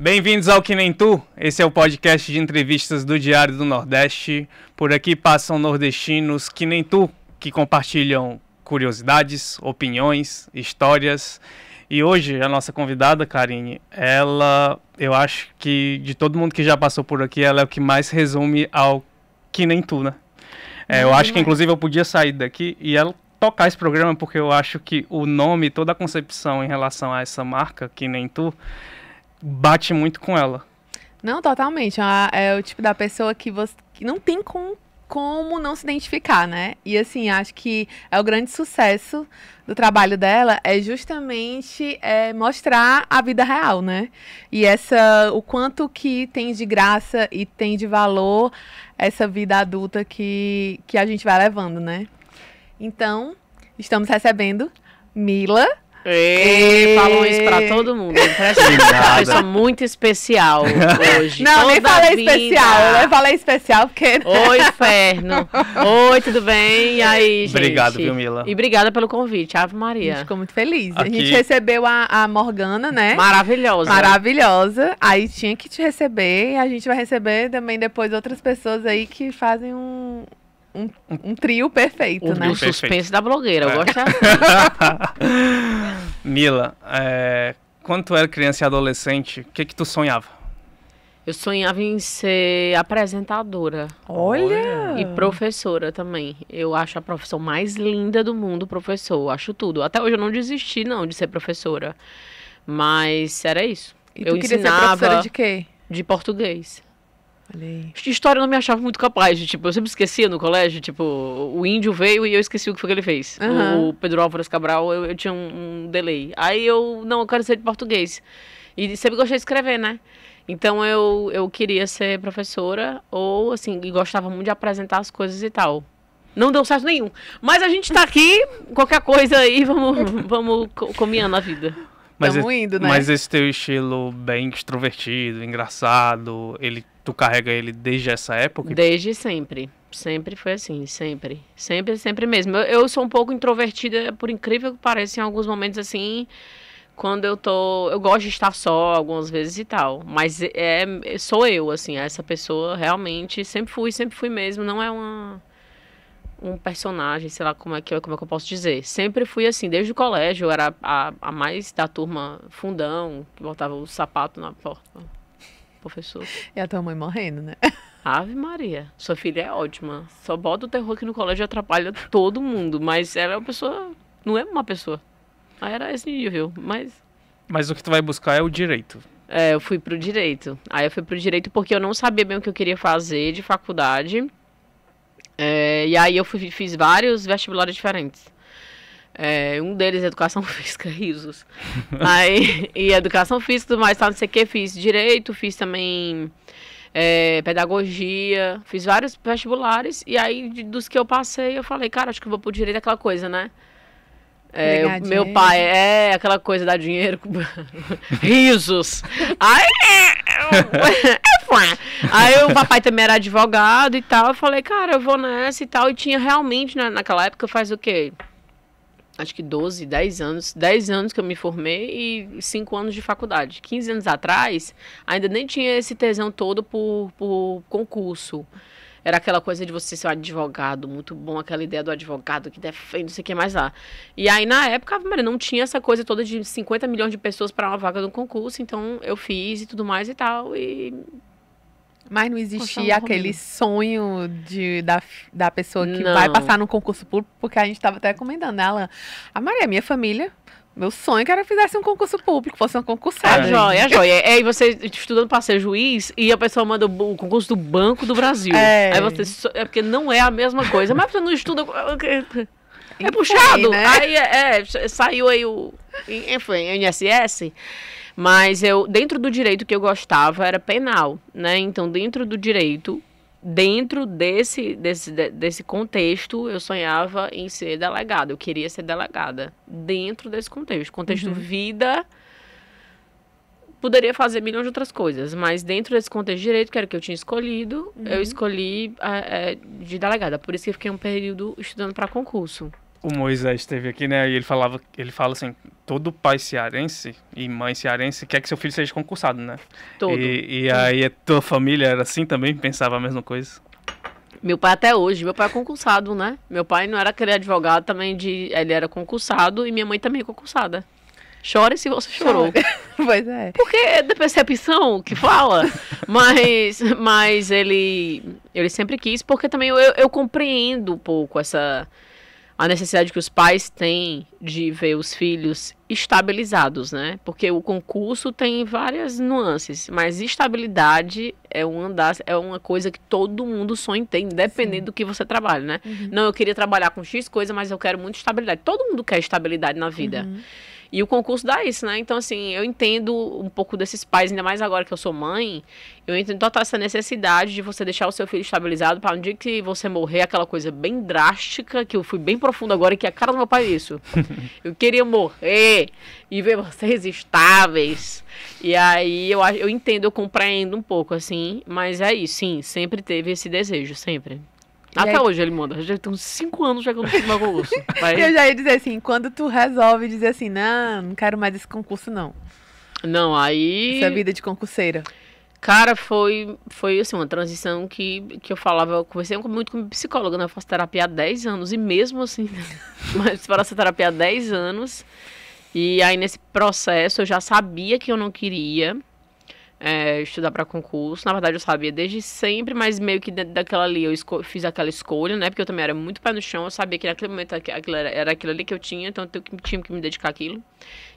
Bem-vindos ao Que Nem Tu, esse é o podcast de entrevistas do Diário do Nordeste. Por aqui passam nordestinos que nem tu, que compartilham curiosidades, opiniões, histórias. E hoje a nossa convidada, Karine, ela, eu acho que de todo mundo que já passou por aqui, ela é o que mais resume ao Que Nem Tu, né? É, eu acho que inclusive eu podia sair daqui e ela tocar esse programa porque eu acho que o nome, toda a concepção em relação a essa marca, Que Nem Tu, bate muito com ela. Não, totalmente. É, é o tipo da pessoa que você que não tem com, como não se identificar, né? E assim, acho que é o grande sucesso do trabalho dela é justamente é, mostrar a vida real, né? E essa o quanto que tem de graça e tem de valor essa vida adulta que, que a gente vai levando, né? Então, estamos recebendo Mila e falam isso pra todo mundo. Impressionante. Eu sou muito especial hoje. Não, Toda nem falei vida. especial. Eu falei especial porque. Né? Oi, inferno. Oi, tudo bem? E aí, gente? Obrigado, viu, Mila? E obrigada pelo convite. Ave Maria. A gente ficou muito feliz. Aqui. A gente recebeu a, a, Morgana, né? Maravilhosa. Maravilhosa. Aí tinha que te receber. E a gente vai receber também depois outras pessoas aí que fazem um, um, um trio perfeito, né? O suspense perfeito. da blogueira, eu é. gosto Mila, é, quando tu era criança e adolescente, o que que tu sonhava? Eu sonhava em ser apresentadora. Olha! E professora também. Eu acho a profissão mais linda do mundo, professor. Eu acho tudo. Até hoje eu não desisti, não, de ser professora. Mas era isso. E tu eu queria ensinava ser professora de quê? De português. De história eu não me achava muito capaz. De, tipo, eu sempre esquecia no colégio. Tipo, o índio veio e eu esqueci o que foi que ele fez. Uhum. O, Pedro Álvares Cabral, eu, eu tinha um, um, delay. Aí eu, não, eu quero ser de português. E sempre gostei de escrever, né? Então eu, eu queria ser professora ou, assim, e gostava muito de apresentar as coisas e tal. Não deu certo nenhum. Mas a gente tá aqui, qualquer coisa aí, vamos, vamos caminhando a vida. Mas, Tamo indo, né? mas esse teu estilo bem extrovertido, engraçado, ele tu carrega ele desde essa época? Desde sempre. Sempre foi assim, sempre. Sempre, sempre mesmo. Eu, eu sou um pouco introvertida, por incrível que pareça, em alguns momentos assim quando eu tô. Eu gosto de estar só algumas vezes e tal. Mas é, é sou eu, assim, essa pessoa realmente sempre fui, sempre fui mesmo. Não é uma, um personagem, sei lá como é, que, como é que eu posso dizer. Sempre fui assim, desde o colégio, eu era a, a mais da turma fundão, que botava o sapato na porta professor. E é a tua mãe morrendo, né? Ave Maria. Sua filha é ótima. Só bota o terror que no colégio atrapalha todo mundo. Mas ela é uma pessoa. Não é uma pessoa. Aí ah, era esse nível, mas. Mas o que tu vai buscar é o direito. É, eu fui pro direito. Aí eu fui pro direito porque eu não sabia bem o que eu queria fazer de faculdade. É, e aí eu fui, fiz vários vestibulares diferentes. É, um deles, é educação física, risos. Aí, e educação física, tudo mais, tal, tá, não sei o que, fiz direito, fiz também é, pedagogia, fiz vários vestibulares. E aí, de, dos que eu passei, eu falei, cara, acho que vou pro direito, aquela coisa, né? É, meu pai é aquela coisa dar dinheiro risos aí aí o papai também era advogado e tal eu falei cara eu vou nessa e tal e tinha realmente né, naquela época faz o quê acho que 12, 10 anos, 10 anos que eu me formei e 5 anos de faculdade. 15 anos atrás, ainda nem tinha esse tesão todo por, por concurso. Era aquela coisa de você ser um advogado, muito bom, aquela ideia do advogado que defende, não sei o que mais lá. E aí, na época, Maria, não tinha essa coisa toda de 50 milhões de pessoas para uma vaga de um concurso, então eu fiz e tudo mais e tal, e mas não existia aquele sonho de, da, da pessoa que não. vai passar no concurso público, porque a gente estava até comentando ela. Né, a Maria, minha família, meu sonho é que era que fizesse um concurso público, fosse um concursado. É joia, é joia. É, aí você estudando para ser juiz e a pessoa manda o, o concurso do Banco do Brasil. É. Aí você. É porque não é a mesma coisa. Mas você não estuda. É, é puxado. Aí, né? aí é, é, saiu aí o. Enfim, NSS. Mas eu, dentro do direito que eu gostava era penal, né? Então, dentro do direito, dentro desse, desse, desse contexto, eu sonhava em ser delegada. Eu queria ser delegada. Dentro desse contexto. Contexto uhum. vida. Poderia fazer milhões de outras coisas, mas dentro desse contexto de direito, que era o que eu tinha escolhido, uhum. eu escolhi é, de delegada. Por isso que eu fiquei um período estudando para concurso o Moisés esteve aqui, né? E ele falava, ele fala assim, todo pai cearense e mãe cearense quer que seu filho seja concursado, né? Todo. E, e aí a tua família era assim também, pensava a mesma coisa? Meu pai até hoje, meu pai é concursado, né? Meu pai não era aquele advogado também de, ele era concursado e minha mãe também é concursada. Chore se você chorou. pois é. Porque é da percepção que fala. mas mas ele, ele sempre quis, porque também eu, eu compreendo um pouco essa, a necessidade que os pais têm de ver os filhos estabilizados, né? Porque o concurso tem várias nuances, mas estabilidade é uma andar, é uma coisa que todo mundo sonha ter, independente Sim. do que você trabalha, né? Uhum. Não, eu queria trabalhar com X coisa, mas eu quero muita estabilidade. Todo mundo quer estabilidade na vida. Uhum. E o concurso dá isso, né? Então, assim, eu entendo um pouco desses pais, ainda mais agora que eu sou mãe, eu entendo total essa necessidade de você deixar o seu filho estabilizado para um dia que você morrer, aquela coisa bem drástica, que eu fui bem profundo agora, que é a cara do meu pai isso. eu queria morrer e ver vocês estáveis. E aí eu, eu entendo, eu compreendo um pouco, assim, mas é isso, sim, sempre teve esse desejo, sempre. Até aí... hoje ele manda. Já tem uns 5 anos já que eu não fiz mais concurso. Mas... eu já ia dizer assim, quando tu resolve dizer assim, não, não quero mais esse concurso, não. Não, aí. Essa vida de concurseira. Cara, foi, foi assim, uma transição que, que eu falava, eu conversei muito com psicóloga, né? Eu faço terapia há 10 anos, e mesmo assim, mas faço terapia há 10 anos. E aí, nesse processo, eu já sabia que eu não queria é, estudar para concurso. Na verdade, eu sabia desde sempre, mas meio que dentro daquela ali eu fiz aquela escolha, né? Porque eu também era muito pé no chão, eu sabia que naquele momento aquilo era, era aquilo ali que eu tinha, então eu tinha que me dedicar àquilo.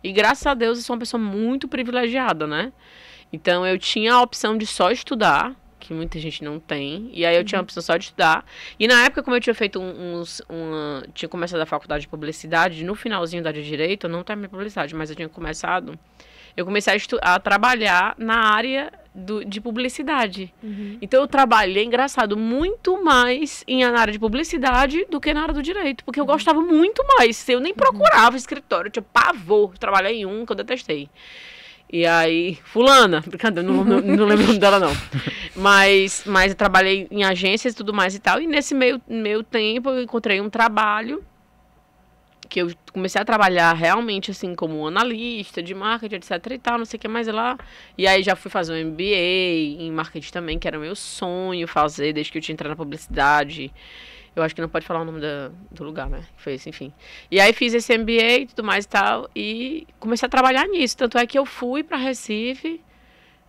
E graças a Deus eu sou uma pessoa muito privilegiada, né? Então eu tinha a opção de só estudar, que muita gente não tem. E aí eu uhum. tinha a uhum. opção só de estudar. E na época, como eu tinha feito uns. Uma, tinha começado a faculdade de publicidade, no finalzinho da de direito, eu não terminei publicidade, mas eu tinha começado eu comecei a, a trabalhar na área do, de publicidade. Uhum. Então eu trabalhei, engraçado, muito mais em, na área de publicidade do que na área do direito, porque eu uhum. gostava muito mais. Eu nem uhum. procurava uhum. escritório, eu tinha pavor. Trabalhei em um que eu detestei. E aí, fulana, brincadeira, não, não, não lembro o nome dela não. Mas, mas eu trabalhei em agências e tudo mais e tal. E nesse meio, meio tempo eu encontrei um trabalho que eu comecei a trabalhar realmente assim como analista de marketing, etc e tal, não sei o que mais lá. E aí já fui fazer um MBA em marketing também, que era meu sonho fazer desde que eu tinha entrado na publicidade. Eu acho que não pode falar o nome da, do lugar, né? Foi isso, enfim. E aí fiz esse MBA e tudo mais e tal, e comecei a trabalhar nisso. Tanto é que eu fui para Recife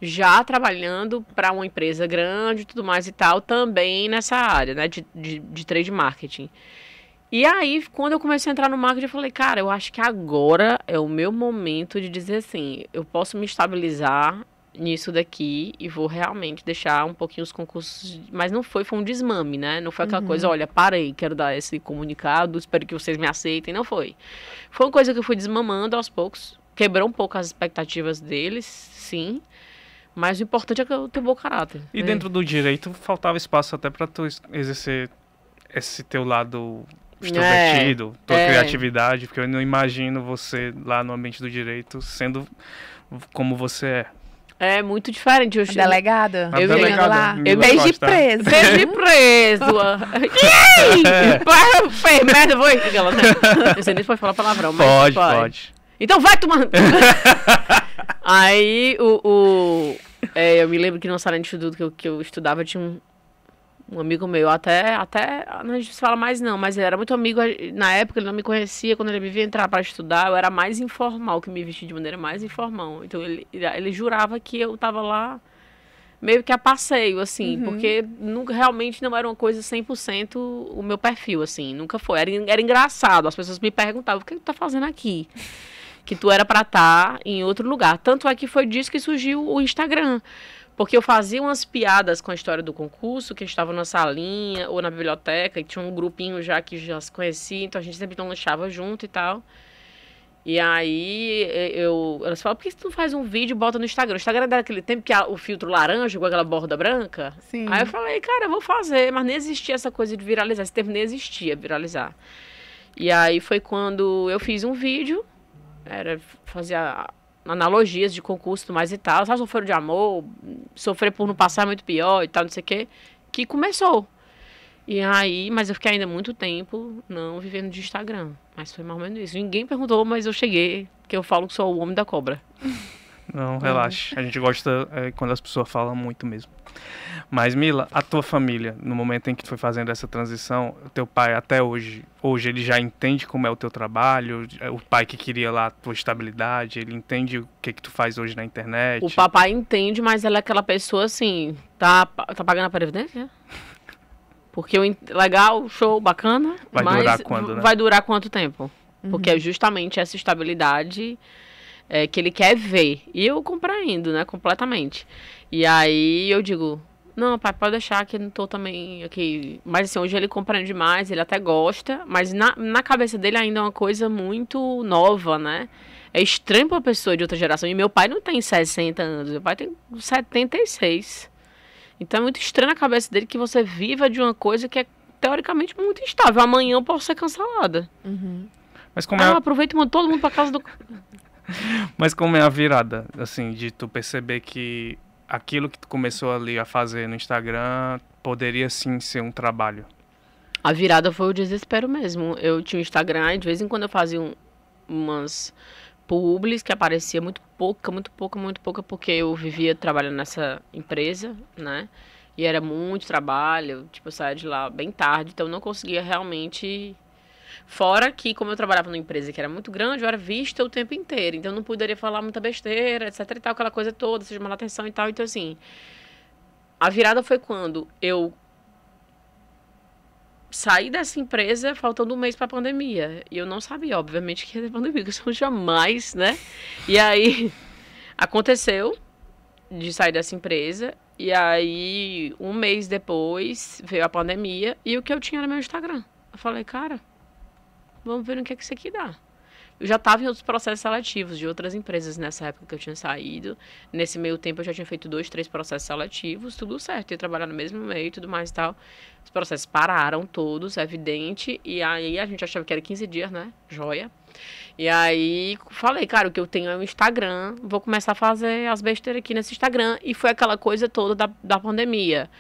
já trabalhando para uma empresa grande e tudo mais e tal, também nessa área, né, de, de, de trade marketing. E aí, quando eu comecei a entrar no marketing, eu falei, cara, eu acho que agora é o meu momento de dizer assim, eu posso me estabilizar nisso daqui e vou realmente deixar um pouquinho os concursos. Mas não foi, foi um desmame, né? Não foi aquela uhum. coisa, olha, parei, quero dar esse comunicado, espero que vocês me aceitem. Não foi. Foi uma coisa que eu fui desmamando aos poucos, quebrou um pouco as expectativas deles, sim. Mas o importante é que eu tenho bom caráter. E né? dentro do direito, faltava espaço até para tu exercer esse teu lado extrovertido, é, tua é. criatividade, porque eu não imagino você lá no ambiente do direito sendo como você é. É muito diferente. Eu delegada. Eu delegada. lá. Eu beijo de preso. Beijo de preso. Para, o é. merda, foi. Eu sei nem se pode falar palavrão, mas. Pode, pode. pode. Então vai tomar. Aí o. o é, eu me lembro que no salão de estudo que eu, que eu estudava tinha um, um amigo meu, até, até não a gente se fala mais não, mas ele era muito amigo. Na época ele não me conhecia, quando ele me via entrar para estudar, eu era mais informal, que me vestia de maneira mais informal. Então ele, ele jurava que eu estava lá meio que a passeio, assim, uhum. porque nunca, realmente não era uma coisa 100% o meu perfil, assim, nunca foi. Era, era engraçado, as pessoas me perguntavam, o que, é que tu tá fazendo aqui? Que tu era para estar tá em outro lugar. Tanto é que foi disso que surgiu o Instagram. Porque eu fazia umas piadas com a história do concurso, que gente estava na salinha ou na biblioteca, e tinha um grupinho já que já se conhecia, então a gente sempre lanchava junto e tal. E aí eu, elas falam, por que você não faz um vídeo e bota no Instagram? O Instagram era daquele tempo que o filtro laranja com aquela borda branca. Sim. Aí eu falei, cara, eu vou fazer, mas nem existia essa coisa de viralizar. Esse tempo nem existia, viralizar. E aí foi quando eu fiz um vídeo, era fazia analogias de concurso e mais e tal, sabe, sofreram de amor, sofrer por não passar muito pior e tal, não sei o quê, que começou. E aí, mas eu fiquei ainda muito tempo não vivendo de Instagram. Mas foi mais ou menos isso. Ninguém perguntou, mas eu cheguei, que eu falo que sou o homem da cobra. Não, é. relaxe. A gente gosta é, quando as pessoas falam muito mesmo. Mas, Mila, a tua família, no momento em que tu foi fazendo essa transição, teu pai até hoje, hoje ele já entende como é o teu trabalho? É, o pai que queria lá a tua estabilidade, ele entende o que é que tu faz hoje na internet? O papai entende, mas ela é aquela pessoa assim, tá, tá pagando a previdência? Porque o legal, show, bacana, vai mas durar quando, né? vai durar quanto tempo? Uhum. Porque é justamente essa estabilidade é, que ele quer ver. E eu compreendo, né, completamente. E aí eu digo, não, pai, pode deixar que eu não tô também aqui. Mas assim, hoje ele compreende demais, ele até gosta, mas na, na cabeça dele ainda é uma coisa muito nova, né? É estranho pra uma pessoa de outra geração. E meu pai não tem 60 anos, meu pai tem 76. Então é muito estranho na cabeça dele que você viva de uma coisa que é teoricamente muito instável. Amanhã eu posso ser cancelada. Uhum. Mas como ah, é... aproveita e manda todo mundo pra casa do. Mas como é a virada, assim, de tu perceber que aquilo que tu começou ali a fazer no Instagram poderia sim ser um trabalho? A virada foi o desespero mesmo. Eu tinha o Instagram e de vez em quando eu fazia um, umas publis que aparecia muito pouca, muito pouca, muito pouca, porque eu vivia trabalhando nessa empresa, né? E era muito trabalho, tipo, eu saía de lá bem tarde, então eu não conseguia realmente Fora que, como eu trabalhava numa empresa que era muito grande, eu era vista o tempo inteiro. Então, eu não poderia falar muita besteira, etc e tal, aquela coisa toda, seja chamar atenção e tal. Então, assim, a virada foi quando eu saí dessa empresa faltando um mês para a pandemia. E eu não sabia, obviamente, que ia ter pandemia, que eu jamais, né? E aí, aconteceu de sair dessa empresa. E aí, um mês depois, veio a pandemia e o que eu tinha era meu Instagram. Eu falei, cara, Vamos ver no que, é que isso aqui dá. Eu já estava em outros processos seletivos de outras empresas nessa época que eu tinha saído. Nesse meio tempo eu já tinha feito dois, três processos seletivos, tudo certo. Eu ia trabalhar no mesmo meio e tudo mais e tal. Os processos pararam todos, é evidente. E aí a gente achava que era 15 dias, né? Joia. E aí falei, cara, o que eu tenho é um Instagram, vou começar a fazer as besteiras aqui nesse Instagram. E foi aquela coisa toda da, da pandemia.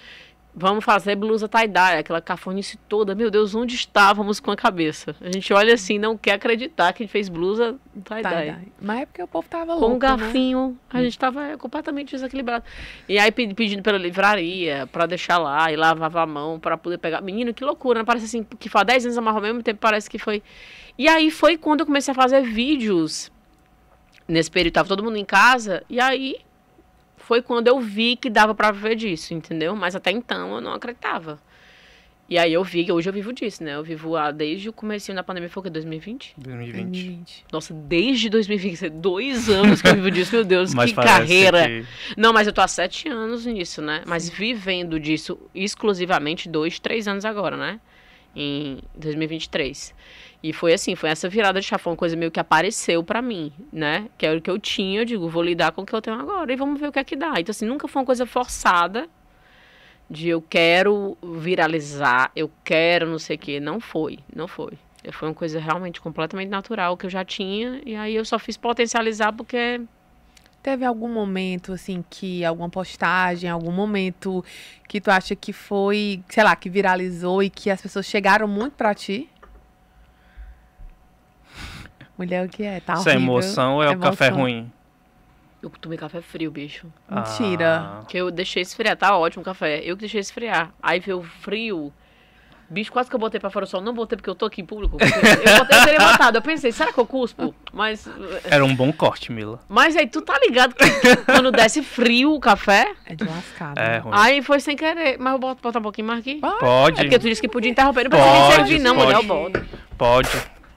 Vamos fazer blusa tie-dye, aquela cafonice toda. Meu Deus, onde estávamos com a cabeça? A gente olha assim, não quer acreditar que a gente fez blusa tie-dye. Tie Mas é porque o povo tava louco, Com né? um garfinho. Né? A hum. gente tava é, completamente desequilibrado. E aí pedindo pela livraria, para deixar lá, e lavava a mão para poder pegar. Menino, que loucura, né? Parece assim, que faz 10 anos amarrou ao mesmo tempo, parece que foi... E aí foi quando eu comecei a fazer vídeos. Nesse período tava todo mundo em casa, e aí foi quando eu vi que dava para viver disso, entendeu? Mas até então eu não acreditava. E aí eu vi, hoje eu vivo disso, né? Eu vivo ah, desde o começo da pandemia, foi o quê? 2020? 2020. 2020. Nossa, desde 2020, dois anos que eu vivo disso, meu Deus, que carreira. Que... Não, mas eu tô há sete anos nisso, né? Mas Sim. vivendo disso exclusivamente dois, três anos agora, né? em 2023. E foi assim, foi essa virada de chave, uma coisa meio que apareceu para mim, né? Que era é o que eu tinha, eu digo, vou lidar com o que eu tenho agora e vamos ver o que é que dá. Então, assim, nunca foi uma coisa forçada de eu quero viralizar, eu quero não sei o quê. Não foi, não foi. Foi uma coisa realmente completamente natural que eu já tinha e aí eu só fiz potencializar porque Teve algum momento, assim, que alguma postagem, algum momento que tu acha que foi, sei lá, que viralizou e que as pessoas chegaram muito para ti? Mulher, o que é? Tá Isso é emoção ou é, é o emoção. café ruim? Eu tomei café frio, bicho. Mentira. Ah. Que eu deixei esfriar, tá ótimo o café. Eu que deixei esfriar. Aí veio frio, Bicho, quase que eu botei pra fora o sol. Não botei porque eu tô aqui em público. Eu, botei, eu teria botado. Eu pensei, será que eu cuspo? Mas. Eh, era um bom corte, Mila. Mas aí tu tá ligado que quando desce frio o café. É de lascado. É, né? ruim. Aí foi sem querer. Mas eu boto, botar um pouquinho mais aqui. Pode. É porque tu disse que podia interromper. Não pode servir, não, mulher. Eu boto. Pode.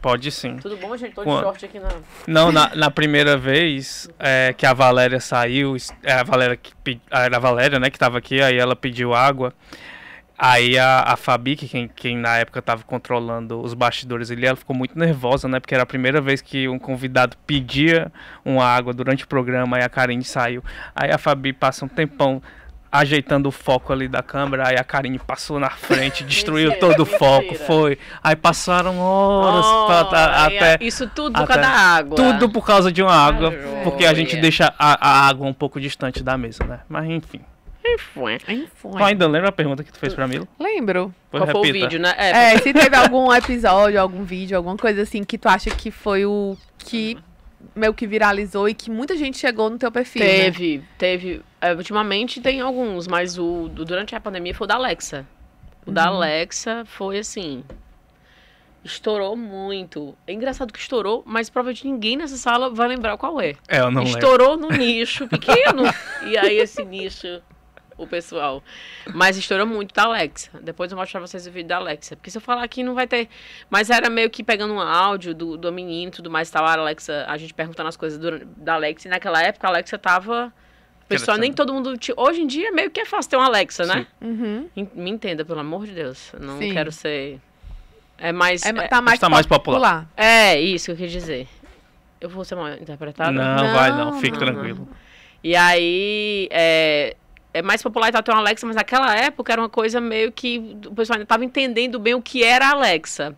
Pode sim. Tudo bom, gente? Tô de sorte aqui na. Não, na, na primeira vez é, que a Valéria saiu, é, a Valéria que, era a Valéria, né, que tava aqui, aí ela pediu água. Aí a, a Fabi, que quem, quem na época estava controlando os bastidores ali, ela ficou muito nervosa, né? Porque era a primeira vez que um convidado pedia uma água durante o programa, aí a Karine saiu. Aí a Fabi passa um tempão ajeitando o foco ali da câmera, aí a Karine passou na frente, destruiu Mentira, todo o foco, foi. Aí passaram horas oh, pra, tá até. Isso tudo por causa da água. Tudo por causa de uma água, porque a gente deixa a, a água um pouco distante da mesa, né? Mas enfim. Tu ainda lembra a pergunta que tu fez pra mim? Lembro. Pois Qual repita. foi o vídeo, né? É, é se teve algum episódio, algum vídeo, alguma coisa assim que tu acha que foi o que meio que viralizou e que muita gente chegou no teu perfil. Né? Teve, né? teve. É, ultimamente tem alguns, mas o durante a pandemia foi o da Alexa. O uhum. da Alexa foi assim. Estourou muito. É engraçado que estourou, mas provavelmente ninguém nessa sala vai lembrar qual é. É, eu não Estourou lembro. no nicho pequeno. e aí esse nicho o pessoal. Mas estourou muito da Alexa. Depois eu mostro pra vocês o vídeo da Alexa. Porque se eu falar aqui, não vai ter. Mas era meio que pegando um áudio do, do menino e tudo mais. Tal. Tá a Alexa, a gente perguntando as coisas do, da Alexa. E naquela época a Alexa tava. Pessoal, nem todo mundo. Te... Hoje em dia, meio que é fácil ter uma Alexa, né? Uhum. Me entenda, pelo amor de Deus. Não Sim. quero ser. É mais. É, é tá mais, tá mais popular. popular. É, isso que eu quis dizer. Eu vou ser mal interpretada? Não, não vai não, fique não, tranquilo. Não. E aí, é, é mais popular ter uma Alexa, mas naquela época era uma coisa meio que o pessoal ainda estava entendendo bem o que era Alexa.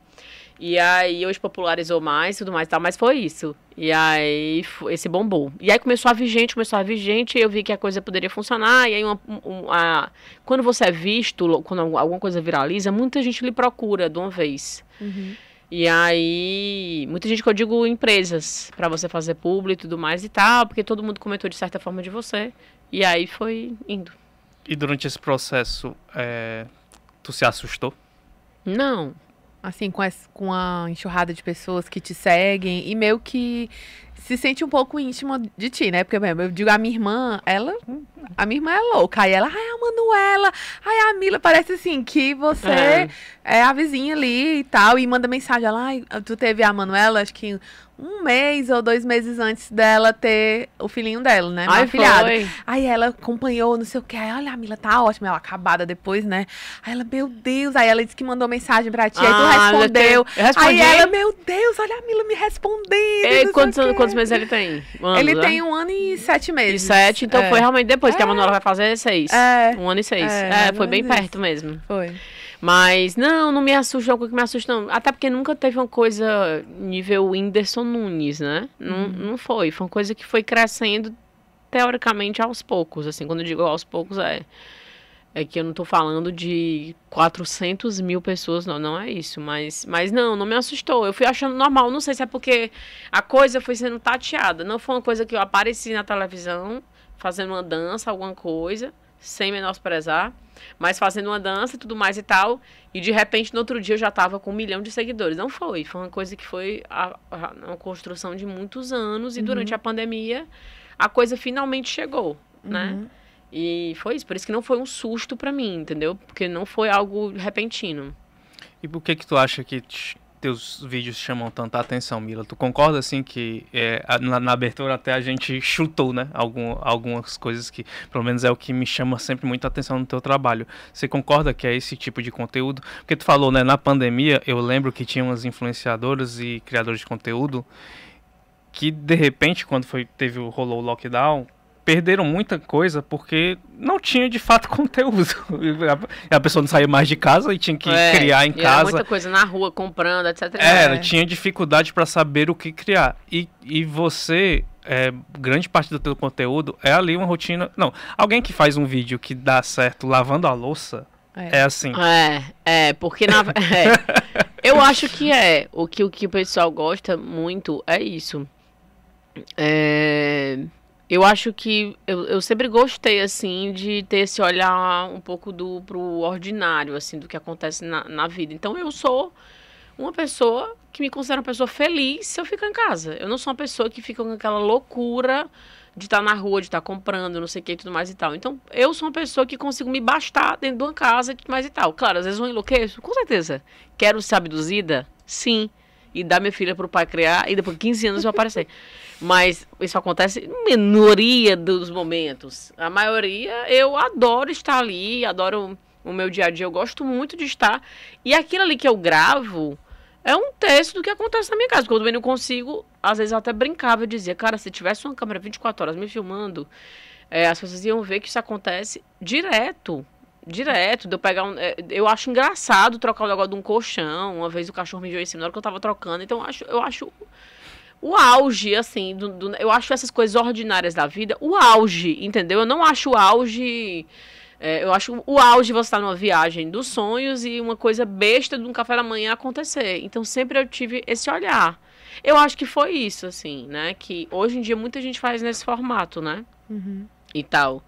E aí hoje popularizou mais tudo mais e tal, mas foi isso. E aí esse bombou. E aí começou a vir gente, começou a vir gente, eu vi que a coisa poderia funcionar. E aí uma, uma, quando você é visto, quando alguma coisa viraliza, muita gente lhe procura de uma vez. Uhum. E aí, muita gente que eu digo empresas, para você fazer público e tudo mais e tal, porque todo mundo comentou de certa forma de você. E aí foi indo. E durante esse processo, é, tu se assustou? Não. Assim, com, essa com a enxurrada de pessoas que te seguem e meio que se sente um pouco íntima de ti, né? Porque, eu digo, a minha irmã, ela. A minha irmã é louca. Aí ela, ai, a Manuela, ai, a Mila, parece assim, que você é. é a vizinha ali e tal. E manda mensagem. Ela, ai, tu teve a Manuela, acho que um mês ou dois meses antes dela ter o filhinho dela, né? Ai, filhado. Aí ela acompanhou, não sei o que. Aí, olha, a Mila tá ótima, ela acabada depois, né? Aí ela, meu Deus. Aí ela disse que mandou mensagem pra ti, ah, aí tu respondeu. Aí ela, meu Deus, olha a Mila me respondendo. E quantos, anos, quantos meses ele tem? Anos, ele né? tem um ano e sete meses. E sete, então é. foi realmente depois é. que a é. Manuela vai fazer seis. É. Um ano e seis. É, é foi bem perto mesmo. Foi. Mas, não, não me assusta, é algo que me assusta, não. Até porque nunca teve uma coisa nível Whindersson Nunes, né? Não, uhum. não foi. Foi uma coisa que foi crescendo, teoricamente, aos poucos. Assim, quando eu digo aos poucos, é. É que eu não tô falando de 400 mil pessoas, não, não é isso. Mas, mas não, não me assustou. Eu fui achando normal. Não sei se é porque a coisa foi sendo tateada. Não foi uma coisa que eu apareci na televisão fazendo uma dança, alguma coisa sem menosprezar, mas fazendo uma dança e tudo mais e tal. E de repente, no outro dia, eu já estava com um milhão de seguidores. Não foi. Foi uma coisa que foi a, a, uma construção de muitos anos. E uhum. durante a pandemia, a coisa finalmente chegou, né? uhum. né? E foi isso. Por isso que não foi um susto para mim, entendeu? Porque não foi algo repentino. E por que que tu acha que teus vídeos chamam tanta atenção, Mila. Tu concorda, assim, que é, na, na, abertura até a gente chutou, né? Algum, algumas coisas que, pelo menos, é o que me chama sempre muita atenção no teu trabalho. Você concorda que é esse tipo de conteúdo? Porque tu falou, né? Na pandemia, eu lembro que tinha umas influenciadoras e criadores de conteúdo que, de repente, quando foi teve rolou o lockdown, perderam muita coisa porque não tinha de fato conteúdo. a pessoa não saía mais de casa e tinha que é, criar em casa. muita coisa na rua, comprando, etc. Era, é, é. tinha dificuldade para saber o que criar. E, e você é, grande parte do teu conteúdo é ali uma rotina. Não, alguém que faz um vídeo que dá certo lavando a louça é, é assim. É, é, porque na. é, eu acho que é. O que o, que o pessoal gosta muito é isso. É. Eu acho que eu, eu, sempre gostei, assim, de ter esse olhar um pouco do pro ordinário, assim, do que acontece na, na vida. Então, eu sou uma pessoa que me considera uma pessoa feliz se eu ficar em casa. Eu não sou uma pessoa que fica com aquela loucura de estar tá na rua, de estar tá comprando, não sei o que e tudo mais e tal. Então, eu sou uma pessoa que consigo me bastar dentro de uma casa e tudo mais e tal. Claro, às vezes eu enlouqueço, com certeza. Quero ser abduzida? Sim. E dar minha filha para o pai criar e depois 15 anos eu aparecer. Mas isso acontece em minoria dos momentos. A maioria, eu adoro estar ali, adoro o meu dia a dia, eu gosto muito de estar. E aquilo ali que eu gravo é um terço do que acontece na minha casa. quando eu não consigo, às vezes eu até brincava e dizia, cara, se tivesse uma câmera 24 horas me filmando, é, as pessoas iam ver que isso acontece direto direto, de eu pegar um, eh, Eu acho engraçado trocar o negócio de um colchão. Uma vez o cachorro me deu em cima na hora que eu tava trocando. Então eu acho, eu acho o auge, assim, do, do, eu acho essas coisas ordinárias da vida o auge, entendeu? Eu não acho o auge. É, eu acho o auge você estar tá numa viagem dos sonhos e uma coisa besta de um café da manhã acontecer. Então sempre eu tive esse olhar. Eu acho que foi isso, assim, né? Que hoje em dia muita gente faz nesse formato, né? Uhum. E tal.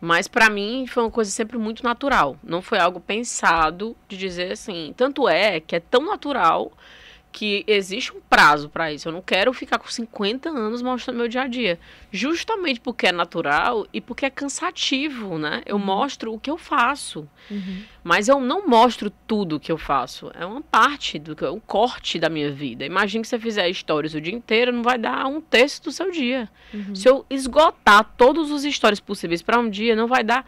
Mas para mim foi uma coisa sempre muito natural. Não foi algo pensado de dizer assim. Tanto é que é tão natural que existe um prazo para isso. Eu não quero ficar com 50 anos mostrando meu dia a dia. Justamente porque é natural e porque é cansativo, né? Eu uhum. mostro o que eu faço. Uhum. Mas eu não mostro tudo o que eu faço. É uma parte, do é um corte da minha vida. Imagina que você fizer stories o dia inteiro, não vai dar um terço do seu dia. Uhum. Se eu esgotar todos os stories possíveis para um dia, não vai dar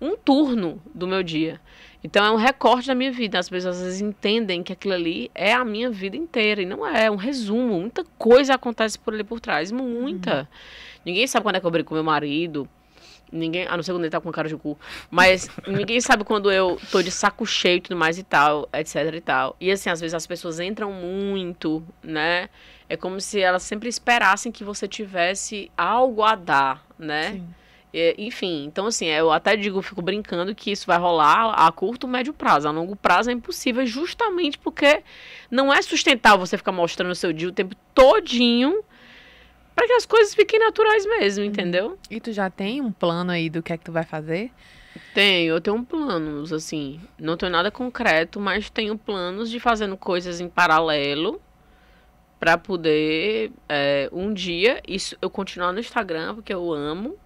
um turno do meu dia. Então é um recorte da minha vida. As pessoas às vezes entendem que aquilo ali é a minha vida inteira e não é, é um resumo. Muita coisa acontece por ali por trás, muita. Uhum. Ninguém sabe quando é que eu brigo com meu marido. Ninguém, a não ser quando ele tá com cara de cu. Mas ninguém sabe quando eu tô de saco cheio e tudo mais e tal, etc e tal. E assim, às vezes as pessoas entram muito, né? É como se elas sempre esperassem que você tivesse algo a dar, né? Sim. É, enfim, então assim, é, eu até digo, fico brincando que isso vai rolar a curto, médio prazo. A longo prazo é impossível, justamente porque não é sustentável você ficar mostrando o seu dia o tempo todinho para que as coisas fiquem naturais mesmo, uhum. entendeu? E tu já tem um plano aí do que é que tu vai fazer? Tenho, eu tenho planos, assim. Não tenho nada concreto, mas tenho planos de fazendo coisas em paralelo para poder é, um dia isso eu continuar no Instagram, porque eu amo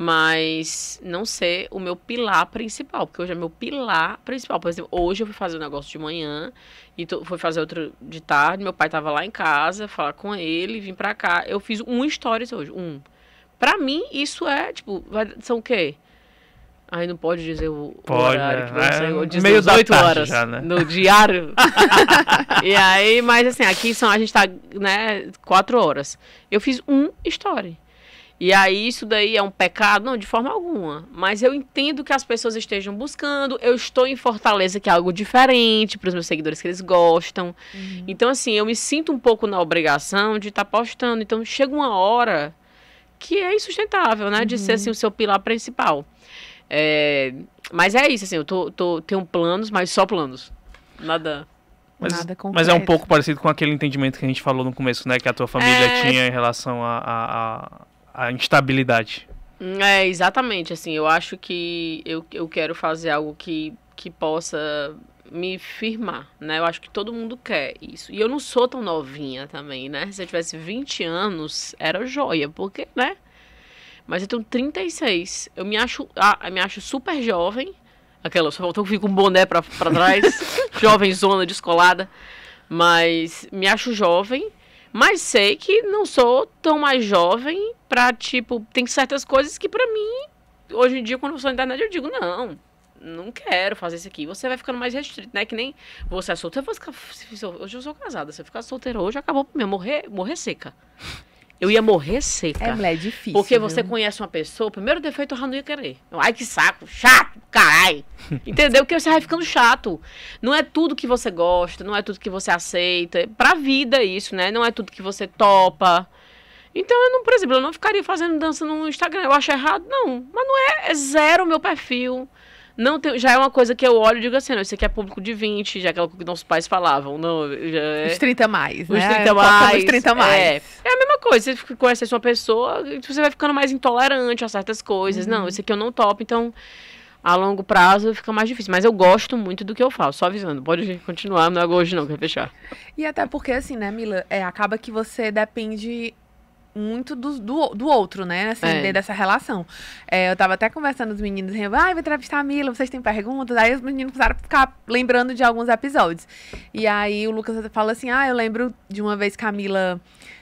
mas não ser o meu pilar principal, porque hoje é meu pilar principal. Por exemplo, hoje eu fui fazer um negócio de manhã e tô, fui fazer outro de tarde, meu pai tava lá em casa, falar com ele, vim pra cá. Eu fiz um stories hoje, um. Pra mim, isso é, tipo, vai, são o quê? Aí não pode dizer o, pode, o horário que vai é, sair, meio das 8 horas já, né? no diário. e aí, mas assim, aqui são, a gente tá, né, quatro horas. Eu fiz um story. E aí isso daí é um pecado? Não, de forma alguma. Mas eu entendo que as pessoas estejam buscando. Eu estou em Fortaleza, que é algo diferente para os meus seguidores que eles gostam. Uhum. Então, assim, eu me sinto um pouco na obrigação de estar tá postando. Então, chega uma hora que é insustentável, né? De ser, uhum. assim, o seu pilar principal. É... Mas é isso, assim, eu tô, tô, tenho planos, mas só planos. Nada... Mas, mas, é um pouco parecido com aquele entendimento que a gente falou no começo, né? Que a tua família é... tinha em relação a, a, a instabilidade. É, exatamente, assim, eu acho que eu, eu quero fazer algo que, que possa me firmar, né? Eu acho que todo mundo quer isso. E eu não sou tão novinha também, né? Se eu tivesse 20 anos, era joia, porque, né? Mas eu tenho 36. Eu me acho, ah, eu me acho super jovem. Aquela, só faltou que fico com um boné pra, pra trás. jovem zona descolada. Mas me acho jovem mas sei que não sou tão mais jovem pra tipo, tem certas coisas que para mim, hoje em dia, quando eu sou na internet, eu digo, não, não quero fazer isso aqui. Você vai ficando mais restrito, né? Que nem você é solteiro, você ficar, hoje eu sou casada, se eu ficar solteira hoje, acabou pra mim, morrer, morrer seca. Eu ia morrer seca. É, mulher, é difícil. Porque viu? você conhece uma pessoa, o primeiro defeito eu não ia querer. Ai, que saco, chato, caralho. Entendeu? Porque você vai ficando chato. Não é tudo que você gosta, não é tudo que você aceita. Pra vida é isso, né? Não é tudo que você topa. Então, eu não, por exemplo, eu não ficaria fazendo dança no Instagram. Eu acho errado, não. Mas não é, é zero o meu perfil. Não tem, já é uma coisa que eu olho e digo assim, não, isso aqui é público de 20, já é aquela que nossos pais falavam. Não, já é... Os 30 mais, né? Os 30 mais. Os 30 né? mais. É. é a mesma coisa, você conhece uma pessoa, tipo, você vai ficando mais intolerante a certas coisas. Uhum. Não, isso aqui eu não topo, então a longo prazo fica mais difícil. Mas eu gosto muito do que eu falo, só avisando. Pode continuar, não é hoje não, quer fechar. E até porque, assim, né, Mila, é, acaba que você depende muito do, do, do outro, né? Assim, é. dessa relação. É, eu tava até conversando com os meninos, assim, ai, ah, vou entrevistar a Mila, vocês têm perguntas? Aí os meninos começaram a ficar lembrando de alguns episódios. E aí o Lucas fala assim, ah, eu lembro de uma vez que a Mila...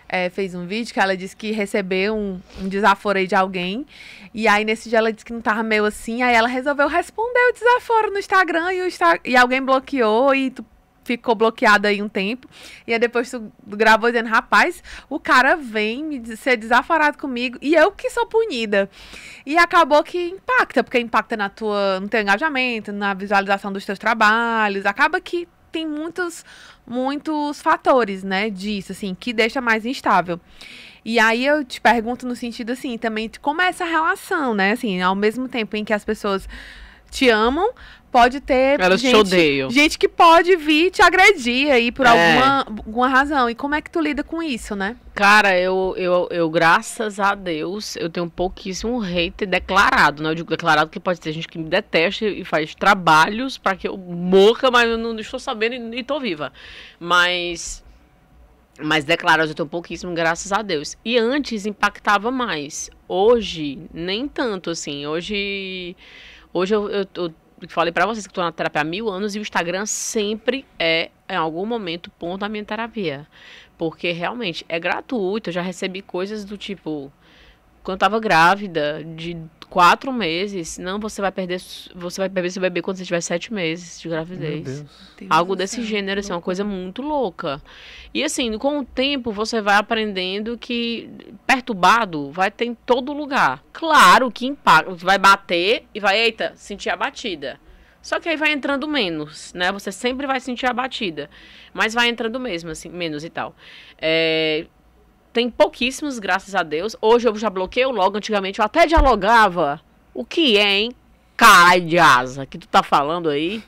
É, fez um vídeo que ela disse que recebeu um, um, desaforo aí de alguém. E aí, nesse dia, ela disse que não tava meio assim. Aí ela resolveu responder o desaforo no Instagram e, o Insta e alguém bloqueou e tu ficou bloqueada aí um tempo. E aí depois tu gravou dizendo, rapaz, o cara vem me ser desaforado comigo e eu que sou punida. E acabou que impacta, porque impacta na tua, no teu engajamento, na visualização dos teus trabalhos. Acaba que tem muitos, muitos fatores, né, disso, assim, que deixa mais instável. E aí eu te pergunto no sentido, assim, também, como é essa relação, né, assim, ao mesmo tempo em que as pessoas te amam, pode ter Elas gente, te odeiam. gente que pode vir te agredir aí por é. alguma, alguma razão. E como é que tu lida com isso, né? Cara, eu, eu, eu, graças a Deus, eu tenho pouquíssimo hater declarado, né? Eu digo declarado porque pode ter gente que me detesta e faz trabalhos para que eu morra, mas eu não estou sabendo e, e tô viva. Mas mas declarado eu tenho pouquíssimo, graças a Deus. E antes impactava mais. Hoje, nem tanto, assim. Hoje, hoje eu, eu, eu falei para vocês que estou na terapia há mil anos e o Instagram sempre é, em algum momento, ponto da minha terapia. Porque realmente é gratuito. Eu já recebi coisas do tipo. Quando eu tava grávida, de Quatro meses? Não, você vai perder. Você vai perder seu bebê quando você tiver sete meses de gravidez. Algo desse gênero, assim, uma coisa muito louca. E assim, com o tempo você vai aprendendo que perturbado vai ter em todo lugar. Claro que impacta. Vai bater e vai, eita, sentir a batida. Só que aí vai entrando menos, né? Você sempre vai sentir a batida. Mas vai entrando mesmo, assim, menos e tal. É, tem pouquíssimos, graças a Deus. Hoje eu já bloqueio logo. Antigamente eu até dialogava. O que é, hein? Caralho de asa que tu tá falando aí.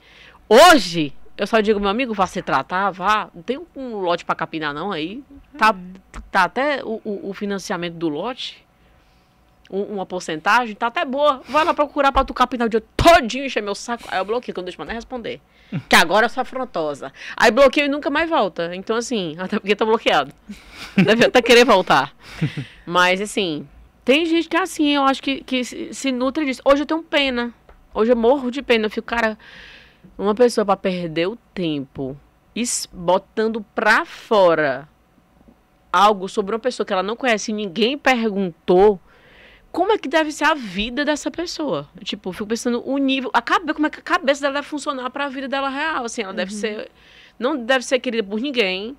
Hoje, eu só digo, meu amigo, vá se tratar, vá. Não tem um lote para capinar, não aí. Tá, uhum. tá até o, o financiamento do lote um, uma porcentagem, tá até boa. Vai lá procurar pra tu capinar de dia todinho, encher meu saco. Aí eu bloqueio, que eu não deixo mais nem responder. Que agora eu sou afrontosa. Aí bloqueio e nunca mais volta. Então, assim, até porque tá bloqueado. Deve até querer voltar. Mas, assim, tem gente que é assim, eu acho que, que se, se nutre disso. Hoje eu tenho pena. Hoje eu morro de pena. Eu fico, cara, uma pessoa para perder o tempo botando pra fora algo sobre uma pessoa que ela não conhece e ninguém perguntou, como é que deve ser a vida dessa pessoa? Tipo, eu fico pensando o nível, a cabeça, como é que a cabeça dela deve funcionar para a vida dela real, assim, ela uhum. deve ser não deve ser querida por ninguém.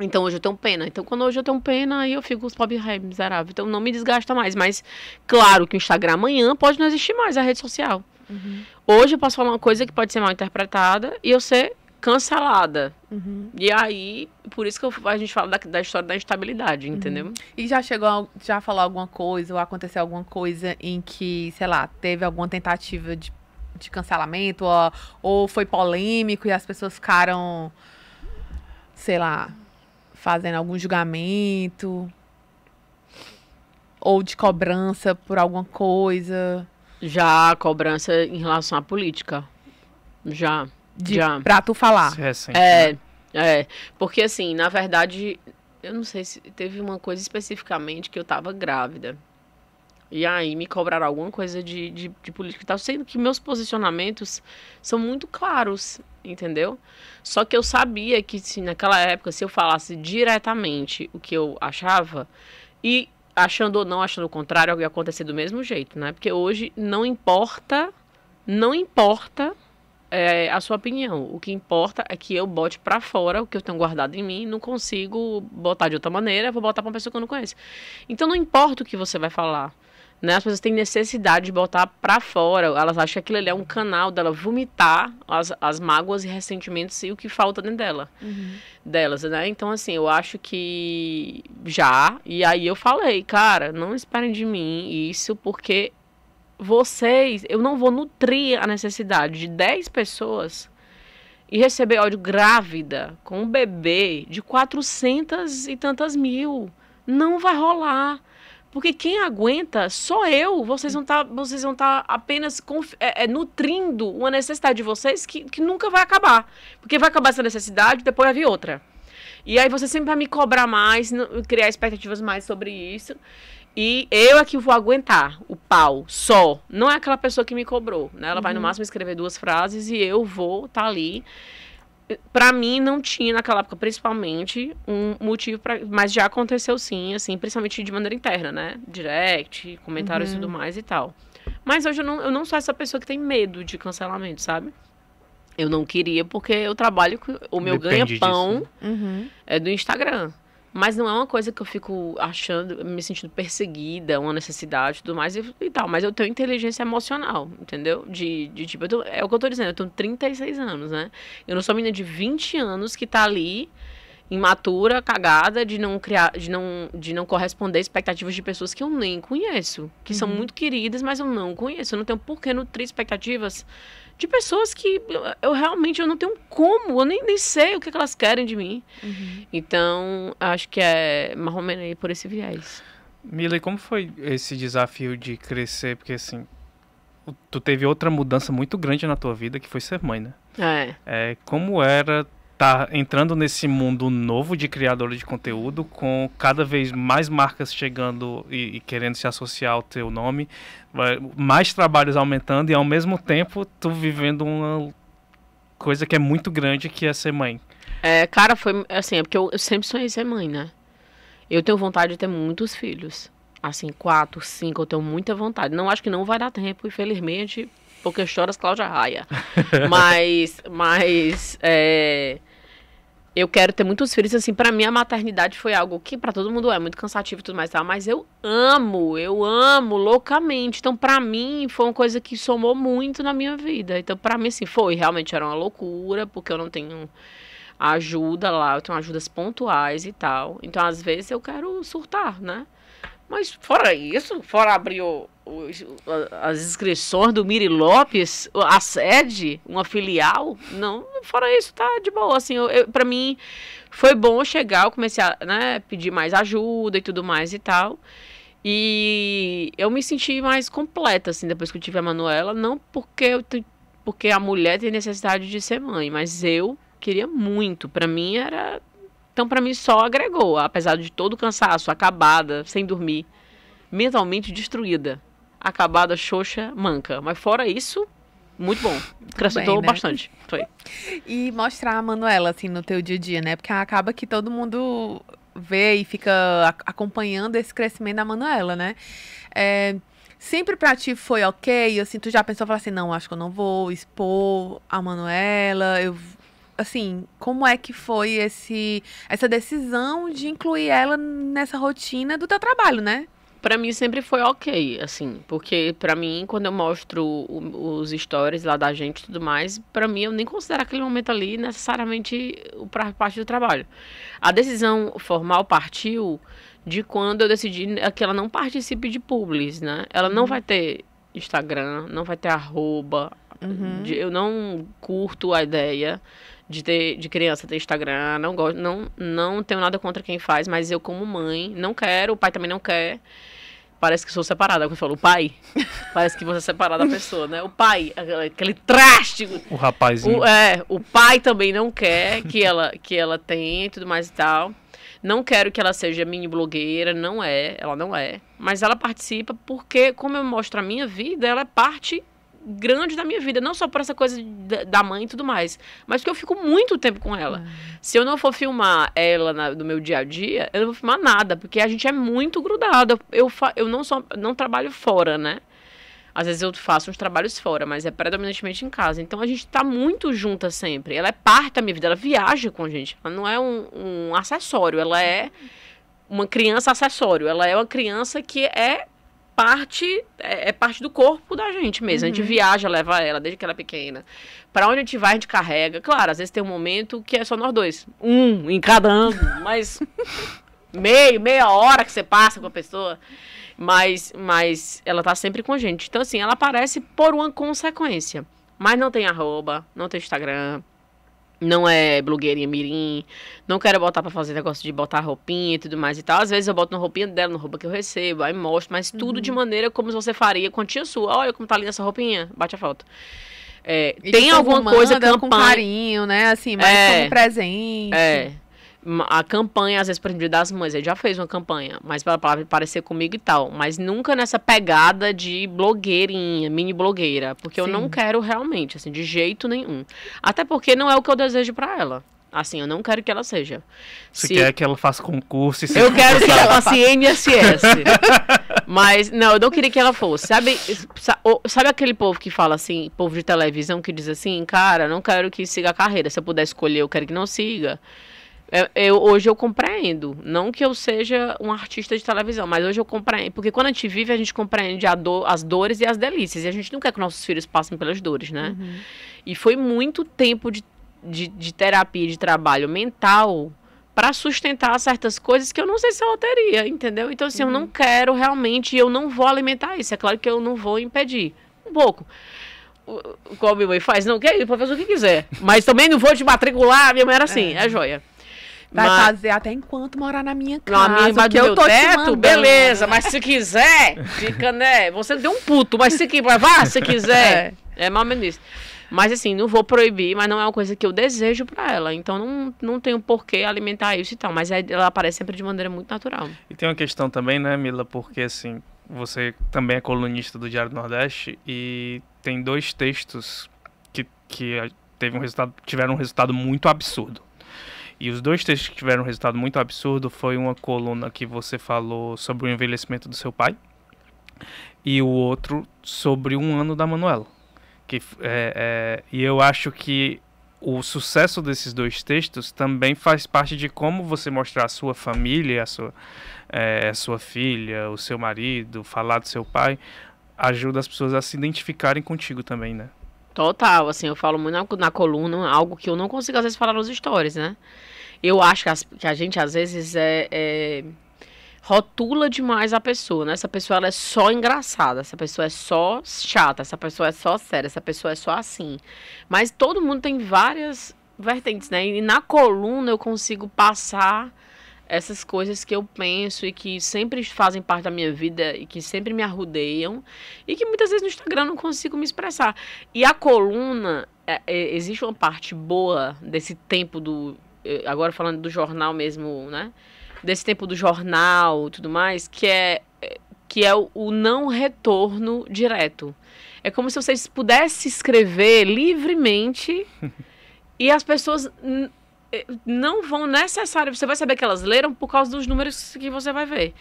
Então hoje eu tenho pena. Então quando hoje eu tenho pena, aí eu fico os pobres rei miserável. Então não me desgasta mais, mas claro que o Instagram amanhã pode não existir mais a rede social. Uhum. Hoje eu posso falar uma coisa que pode ser mal interpretada e eu ser cancelada. Uhum. E aí, por isso que eu, a gente fala da, da história da instabilidade, uhum. entendeu? Uhum. E já chegou a já falar alguma coisa ou aconteceu alguma coisa em que, sei lá, teve alguma tentativa de, de cancelamento ou, ou foi polêmico e as pessoas ficaram, sei lá, fazendo algum julgamento ou de cobrança por alguma coisa? Já, cobrança em relação à política. Já de, Já. pra tu falar. Recente, é, né? é. Porque assim, na verdade, eu não sei se teve uma coisa especificamente que eu tava grávida. E aí me cobraram alguma coisa de, de, de política e tal, sendo que meus posicionamentos são muito claros, entendeu? Só que eu sabia que se naquela época, se eu falasse diretamente o que eu achava, e achando ou não, achando o contrário, ia acontecer do mesmo jeito, né? Porque hoje não importa, não importa é, a sua opinião. O que importa é que eu bote para fora o que eu tenho guardado em mim, não consigo botar de outra maneira, vou botar para uma pessoa que eu não conheço. Então não importa o que você vai falar. Né? As pessoas têm necessidade de botar para fora. Elas acham que aquilo ali é um canal dela vomitar as, as mágoas e ressentimentos e o que falta dentro dela. Uhum. Delas, né? Então, assim, eu acho que já. E aí eu falei, cara, não esperem de mim isso, porque vocês, eu não vou nutrir a necessidade de 10 pessoas e receber ódio grávida com um bebê de 400 e tantas mil. Não vai rolar. Porque quem aguenta sou eu. Vocês vão estar tá, vocês tá apenas é, é, nutrindo uma necessidade de vocês que, que nunca vai acabar. Porque vai acabar essa necessidade, depois vai vir outra. E aí você sempre vai me cobrar mais, criar expectativas mais sobre isso. E eu é que vou aguentar o pau, só. Não é aquela pessoa que me cobrou, né? Ela uhum. vai no uhum. máximo escrever duas frases e eu vou estar tá ali. Pra mim, não tinha naquela época, principalmente, um motivo para Mas já aconteceu sim, assim, principalmente de maneira interna, né? Direct, comentários uhum. e tudo mais e tal. Mas hoje eu não, eu não sou essa pessoa que tem medo de cancelamento, sabe? Eu não queria, porque eu trabalho, o meu ganha-pão né? uhum. é do Instagram. Mas não é uma coisa que eu fico achando, me sentindo perseguida, uma necessidade e tudo mais e, e, tal. Mas eu tenho inteligência emocional, entendeu? De, de tipo, tô, é o que eu tô dizendo, eu tenho 36 anos, né? Eu não sou menina de 20 anos que tá ali imatura, cagada de não criar, de não, de não corresponder expectativas de pessoas que eu nem conheço, que uhum. são muito queridas, mas eu não conheço. Eu não tenho por que nutrir expectativas de pessoas que eu, eu realmente eu não tenho como, eu nem, nem sei o que, é que elas querem de mim. Uhum. Então, acho que é marromeno aí por esse viés. Mila, como foi esse desafio de crescer? Porque assim, tu teve outra mudança muito grande na tua vida, que foi ser mãe, né? É. é como era tá entrando nesse mundo novo de criadores de conteúdo, com cada vez mais marcas chegando e, e, querendo se associar ao teu nome, mais trabalhos aumentando e ao mesmo tempo tu vivendo uma coisa que é muito grande que é ser mãe. É, cara, foi assim, é porque eu, eu sempre sonhei ser mãe, né? Eu tenho vontade de ter muitos filhos. Assim, quatro, cinco, eu tenho muita vontade. Não acho que não vai dar tempo, infelizmente, porque choras Cláudia Raia. mas, mas, é, eu quero ter muitos filhos, assim, para mim a maternidade foi algo que para todo mundo é muito cansativo e tudo mais, tá? mas eu amo, eu amo loucamente. Então, para mim, foi uma coisa que somou muito na minha vida. Então, para mim, assim, foi, realmente era uma loucura, porque eu não tenho ajuda lá, eu tenho ajudas pontuais e tal. Então, às vezes, eu quero surtar, né? Mas fora isso, fora abrir o, o, as inscrições do Miri Lopes, a sede, uma filial, não, fora isso, tá de boa. Assim, eu, eu, pra mim foi bom chegar, eu comecei a né, pedir mais ajuda e tudo mais e tal. E eu me senti mais completa, assim, depois que eu tive a Manuela, não porque eu porque a mulher tem necessidade de ser mãe, mas eu queria muito. Para mim era então, para mim, só agregou, apesar de todo o cansaço, acabada, sem dormir, mentalmente destruída, acabada, xoxa, manca. Mas fora isso, muito bom. Acrescentou né? bastante. Foi. E mostrar a Manuela, assim, no teu dia a dia, né? Porque acaba que todo mundo vê e fica acompanhando esse crescimento da Manuela, né? É, sempre pra ti foi ok? Assim, tu já pensou, falar assim, não, acho que eu não vou expor a Manuela, eu assim, como é que foi esse, essa decisão de incluir ela nessa rotina do teu trabalho, né? Para mim sempre foi ok, assim, porque para mim quando eu mostro o, os stories lá da gente e tudo mais, para mim eu nem considero aquele momento ali necessariamente o parte do trabalho. A decisão formal partiu de quando eu decidi que ela não participe de publis, né? Ela não uhum. vai ter Instagram, não vai ter arroba, Uhum. De, eu não curto a ideia de, ter, de criança ter Instagram, não gosto, não, não tenho nada contra quem faz, mas eu como mãe não quero, o pai também não quer. Parece que sou separada. É Quando falou pai, parece que você é separada da pessoa, né? O pai, aquele traste. O rapazinho. O, é, o pai também não quer que ela, que ela tenha e tudo mais e tal. Não quero que ela seja mini blogueira, não é, ela não é. Mas ela participa porque, como eu mostro a minha vida, ela é parte grande da minha vida. Não só por essa coisa da mãe e tudo mais, mas porque eu fico muito tempo com ela. Ah. Se eu não for filmar ela na, no meu dia a dia, eu não vou filmar nada, porque a gente é muito grudado. Eu, eu, eu não, só, não trabalho fora, né? Às vezes eu faço uns trabalhos fora, mas é predominantemente em casa. Então a gente tá muito junta sempre. Ela é parte da minha vida, ela viaja com a gente. Ela não é um, um acessório, ela é uma criança acessório. Ela é uma criança que é parte é, é, parte do corpo da gente mesmo. Uhum. A gente uhum. viaja, leva ela desde que ela é pequena. Para onde a gente vai, a gente carrega. Claro, às vezes tem um momento que é só nós dois. Um em cada ano, mas meio, meia hora que você passa com a pessoa. Mas, mas ela tá sempre com a gente. Então, assim, ela aparece por uma consequência. Mas não tem arroba, não tem Instagram, não é blogueirinha mirim, não quero botar para fazer negócio de botar roupinha e tudo mais e tal. Às vezes eu boto na roupinha dela, na roupa que eu recebo, aí mostro, mas tudo uhum. de maneira como você faria com a tia sua. Olha como tá linda essa roupinha, bate a foto. É, tem alguma coisa campanha... com carinho, né? Assim, mas é, como presente. É a campanha, às vezes, por exemplo, das mães, ele já fez uma campanha, mas para parecer comigo e tal. Mas nunca nessa pegada de blogueirinha, mini blogueira. Porque Sim. eu não quero realmente, assim, de jeito nenhum. Até porque não é o que eu desejo para ela. Assim, eu não quero que ela seja. Você se... quer que ela faça concurso e se Eu quero que ela faça NSS. Mas, não, eu não queria que ela fosse. Sabe, sabe aquele povo que fala assim, povo de televisão que diz assim, cara, não quero que siga a carreira. Se eu puder escolher, eu quero que não siga. Eu, é, é, hoje eu compreendo. Não que eu seja um artista de televisão, mas hoje eu compreendo. Porque quando a gente vive, a gente compreende a do, as dores e as delícias. E a gente não quer que nossos filhos passem pelas dores, né? Uhum. E foi muito tempo de, de, de terapia, de trabalho mental para sustentar certas coisas que eu não sei se ela teria, entendeu? Então, assim, uhum. eu não uhum. quero realmente, eu não vou alimentar isso. É claro que eu não vou impedir. Um pouco qual minha mãe faz, não quer, pode fazer o que quiser. Mas também não vou te matricular, minha mãe era assim, é, é joia. Vai mas... fazer até enquanto morar na minha casa. Na minha, que eu tô teto, te beleza. Mas se quiser, fica, né? Você deu um puto, mas se quiser, vá, se quiser. É, é mal menos isso. Mas assim, não vou proibir, mas não é uma coisa que eu desejo para ela. Então não, não tenho por que alimentar isso e tal. Mas ela aparece sempre de maneira muito natural. E tem uma questão também, né, Mila? Porque assim, você também é colunista do Diário do Nordeste e tem dois textos que, que teve um resultado, tiveram um resultado muito absurdo. E os dois textos que tiveram um resultado muito absurdo foi uma coluna que você falou sobre o envelhecimento do seu pai e o outro sobre um ano da Manuela. Que, é, é, e eu acho que o sucesso desses dois textos também faz parte de como você mostrar a sua família, a sua, é, a sua filha, o seu marido, falar do seu pai, ajuda as pessoas a se identificarem contigo também, né? Total, assim, eu falo muito na, na, coluna algo que eu não consigo às vezes falar nos stories, né? eu acho que, as, que a gente às vezes é, é, rotula demais a pessoa, né? Essa pessoa ela é só engraçada, essa pessoa é só chata, essa pessoa é só séria, essa pessoa é só assim. Mas todo mundo tem várias vertentes, né? E na coluna eu consigo passar essas coisas que eu penso e que sempre fazem parte da minha vida e que sempre me arrudeiam e que muitas vezes no Instagram não consigo me expressar. E a coluna, é, é, existe uma parte boa desse tempo do eh, agora falando do jornal mesmo, né? Desse tempo do jornal e tudo mais, que é que é o, o não retorno direto. É como se você pudesse escrever livremente e as pessoas eh, não vão necessariamente. Você vai saber que elas leram por causa dos números que você vai ver.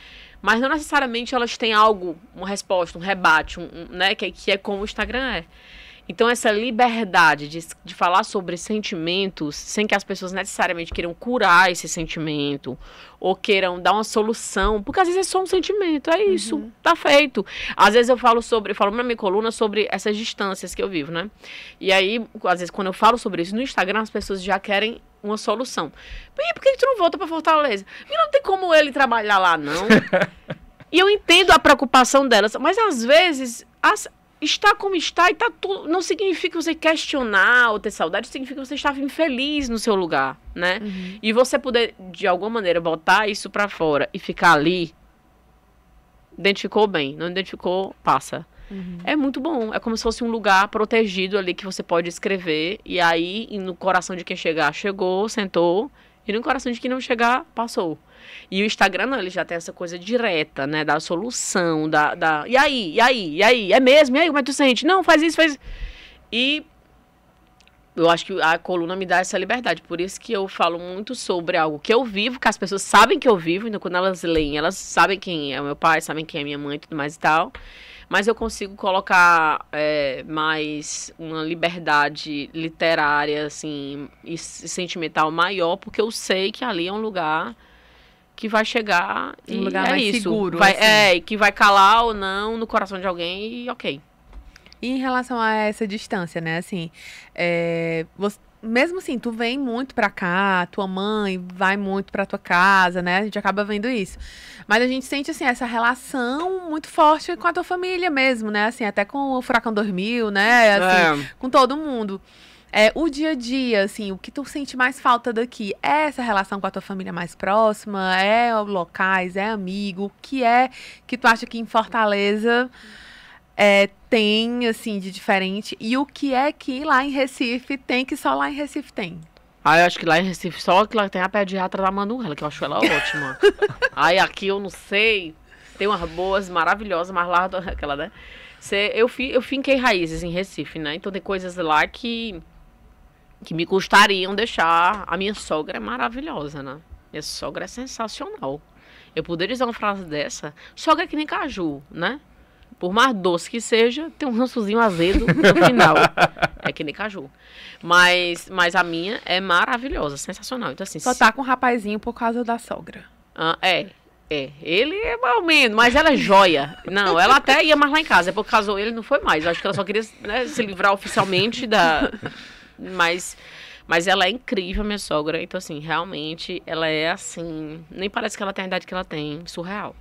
Mas não necessariamente elas têm algo, uma resposta, um rebate, um, um né? Que, que é como o Instagram é. Então, essa liberdade de, de falar sobre sentimentos sem que as pessoas necessariamente queiram curar esse sentimento ou queiram dar uma solução, porque às vezes é só um sentimento, é isso, uhum. tá feito. Às vezes eu falo sobre, eu falo na minha coluna sobre essas distâncias que eu vivo, né? E aí, às vezes, quando eu falo sobre isso no Instagram, as pessoas já querem uma solução. E por que tu não volta para Fortaleza? E não tem como ele trabalhar lá, não. e eu entendo a preocupação delas, mas às vezes as, está como está e tá tudo. Não significa você questionar ou ter saudade, significa que você estava infeliz no seu lugar, né? Uhum. E você poder, de alguma maneira, botar isso para fora e ficar ali. Identificou bem, não identificou, passa. Uhum. É muito bom. É como se fosse um lugar protegido ali que você pode escrever. E aí, no coração de quem chegar, chegou, sentou. E no coração de quem não chegar, passou. E o Instagram, não, ele já tem essa coisa direta, né? Da solução, da. da e aí, e aí, e aí? É mesmo? E aí, como é que tu sente? Não, faz isso, faz. E eu acho que a coluna me dá essa liberdade. Por isso que eu falo muito sobre algo que eu vivo, que as pessoas sabem que eu vivo, então quando elas leem, elas sabem quem é o meu pai, sabem quem é minha mãe e tudo mais e tal. Mas eu consigo colocar é, mais uma liberdade literária, assim, e sentimental maior, porque eu sei que ali é um lugar que vai chegar um lugar é mais isso. seguro. Vai, assim. É, que vai calar ou não no coração de alguém e ok. E em relação a essa distância, né? Assim, é, você, mesmo assim, tu vem muito pra cá, tua mãe vai muito pra tua casa, né? A gente acaba vendo isso. Mas a gente sente, assim, essa relação muito forte com a tua família mesmo, né? Assim, até com o Furacão 2000, né? Assim, é. com todo mundo. É, o dia a dia, assim, o que tu sente mais falta daqui? É essa relação com a tua família mais próxima? É locais? É amigo? O que é que tu acha que em Fortaleza é, tem, assim, de diferente? E o que é que lá em Recife tem que só lá em Recife tem? Ah, eu acho que lá em Recife só que lá tem a pediatra da Manuela, que eu acho ela ótima. Aí aqui eu não sei, tem umas boas, maravilhosas, mas lá aquela, né? Cê, eu, fi, eu finquei raízes em Recife, né? Então tem coisas lá que que me custariam deixar. A minha sogra é maravilhosa, né? Minha sogra é sensacional. Eu poderia usar uma frase dessa, sogra é que nem caju, né? Por mais doce que seja, tem um rançozinho azedo no final. é que nem caju. Mas, mas a minha é maravilhosa, sensacional. Então, assim, Só tá com o um rapazinho por causa da sogra. Ah, é, é, ele é mal menos, mas ela é joia. Não, ela até ia mais lá em casa, é porque casou ele, não foi mais. acho que ela só queria né, se livrar oficialmente da, mas, mas ela é incrível, minha sogra. Então, assim, realmente, ela é assim. Nem parece que ela tem a idade que ela tem. Surreal.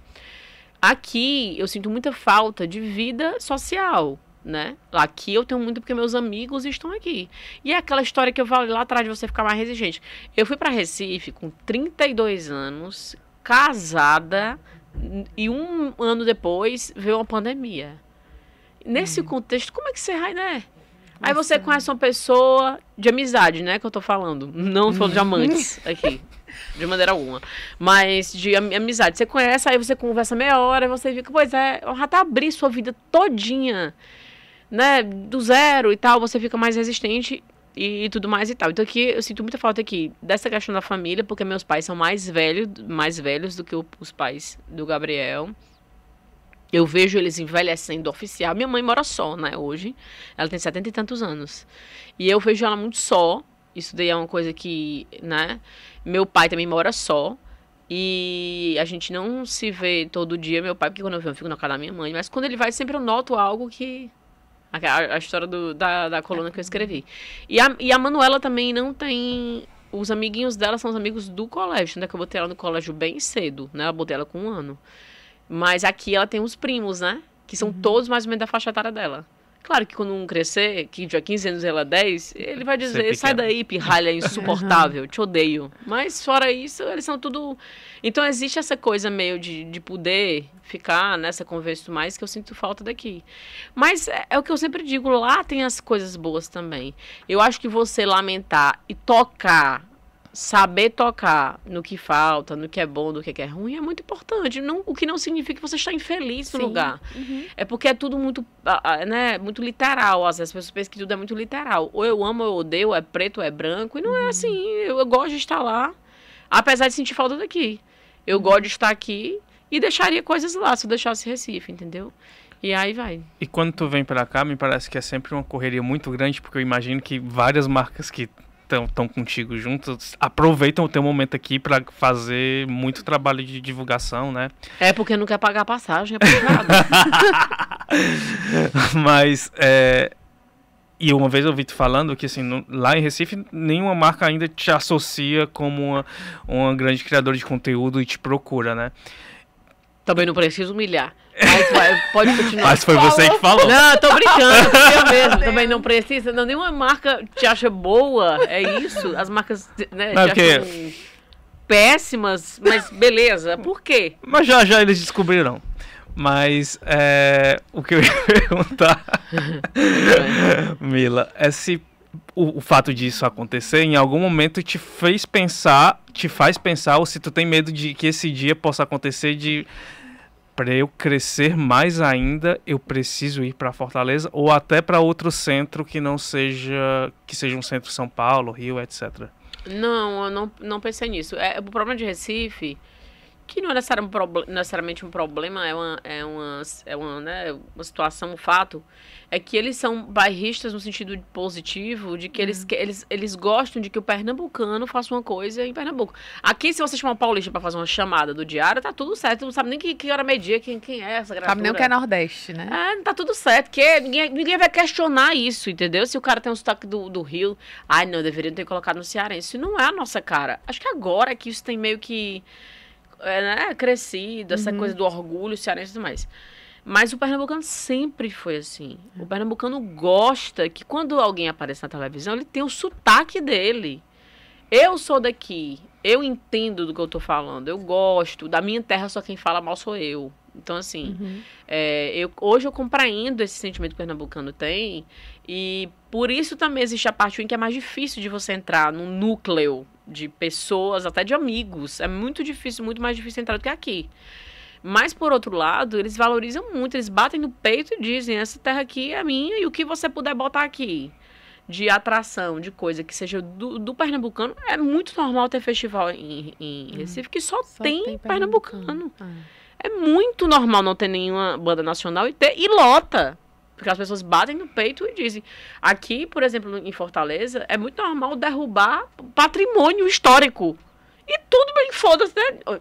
Aqui, eu sinto muita falta de vida social. Né? Aqui eu tenho muito porque meus amigos estão aqui. E é aquela história que eu falei lá atrás de você ficar mais resistente. Eu fui para Recife com 32 anos, casada, e um ano depois veio uma pandemia. Nesse hum. contexto, como é que você vai, né? Aí você conhece uma pessoa de amizade, né? Que eu tô falando. Não tô falando de amantes aqui. De maneira alguma. Mas de amizade. Você conhece, aí você conversa meia hora, você fica, pois é, rata tá abrir sua vida todinha, né? Do zero e tal, você fica mais resistente e, e, tudo mais e tal. Então aqui eu sinto muita falta aqui dessa questão da família, porque meus pais são mais velhos, mais velhos do que o, os pais do Gabriel. Eu vejo eles envelhecendo oficial. Minha mãe mora só, né, hoje. Ela tem setenta e tantos anos. E eu vejo ela muito só. Isso daí é uma coisa que, né? Meu pai também mora só. E a gente não se vê todo dia, meu pai, porque quando eu venho, eu fico na casa da minha mãe. Mas quando ele vai, sempre eu noto algo que. A, a história do, da, da coluna que eu escrevi. E a, e a Manuela também não tem. Os amiguinhos dela são os amigos do colégio, né? Que eu botei ela no colégio bem cedo, né? Eu botei ela com um ano. Mas aqui ela tem uns primos, né? Que são uhum. todos mais ou menos da faixa etária dela. Claro que quando um crescer, que de é 15 anos ela é 10, ele vai é dizer, sai daí, pirralha insuportável, te odeio. Mas fora isso, eles são tudo... Então existe essa coisa meio de, de poder ficar nessa conversa mais que eu sinto falta daqui. Mas é, é o que eu sempre digo, lá tem as coisas boas também. Eu acho que você lamentar e tocar saber tocar no que falta, no que é bom, no é que é ruim é muito importante. Não, o que não significa que você está infeliz no Sim. lugar. Uhum. É porque é tudo muito, né, muito literal. Às vezes as pessoas pensam que tudo é muito literal. Ou eu amo, ou eu odeio, é preto, é branco. E não é uhum. é assim. Eu, eu gosto de estar lá, apesar de sentir falta daqui. Eu uhum. gosto de estar aqui e deixaria coisas lá se eu deixasse Recife, entendeu? E aí vai. E quando tu vem para cá, me parece que é sempre uma correria muito grande, porque eu imagino que várias marcas que estão contigo juntos aproveitam o teu momento aqui para fazer muito trabalho de divulgação, né? É porque não quer pagar passagem, é Mas é, e uma vez eu ouvi tu falando que assim, no, lá em Recife nenhuma marca ainda te associa como uma, uma grande criadora de conteúdo e te procura, né? Também não preciso humilhar. Mas vai, pode continuar. Mas foi falou. você que falou. Não, tô brincando, eu mesmo. Também não precisa. Não, nenhuma marca te acha boa. É isso. As marcas né, te porque... acham péssimas, mas beleza. Por quê? Mas já já eles descobriram. Mas é, o que eu ia perguntar, Mila, é se o, o, fato disso acontecer em algum momento te fez pensar, te faz pensar, ou se tu tem medo de que esse dia possa acontecer de para eu crescer mais ainda, eu preciso ir para Fortaleza ou até para outro centro que não seja que seja um centro São Paulo, Rio, etc. Não, eu não, não pensei nisso. É, o problema de Recife, que não é necessariamente um problema, é uma, é uma, é uma, né, uma situação, um fato, é que eles são bairristas no sentido positivo, de que uhum. eles, eles, eles gostam de que o pernambucano faça uma coisa em Pernambuco. Aqui, se você chamar um paulista para fazer uma chamada do diário, tá tudo certo. Não sabe nem que, que hora media, quem, quem é essa criatura. Sabe nem o que é Nordeste, né? É, tá tudo certo. Que ninguém, ninguém vai questionar isso, entendeu? Se o cara tem um sotaque do, do Rio, ai não, deveria ter colocado no Cearense. Isso não é a nossa cara. Acho que agora que isso tem meio que. É, né, crescido, essa uhum. coisa do orgulho cearense e tudo mais. Mas o pernambucano sempre foi assim. O pernambucano gosta que quando alguém aparece na televisão, ele tem o sotaque dele. Eu sou daqui, eu entendo do que eu tô falando, eu gosto. Da minha terra, só quem fala mal sou eu. Então, assim, uhum. é, eu, hoje eu compreendo esse sentimento que o pernambucano tem. E por isso também existe a parte em que é mais difícil de você entrar num núcleo de pessoas, até de amigos. É muito difícil, muito mais difícil entrar do que aqui. Mas, por outro lado, eles valorizam muito, eles batem no peito e dizem: essa terra aqui é minha e o que você puder botar aqui de atração, de coisa que seja do, do pernambucano, é muito normal ter festival em, em uhum. Recife, que só, só tem, tem, pernambucano. pernambucano. É. é muito normal não ter nenhuma banda nacional e ter. E lota! Porque as pessoas batem no peito e dizem. Aqui, por exemplo, em Fortaleza, é muito normal derrubar patrimônio histórico. E tudo bem, foda-se, né?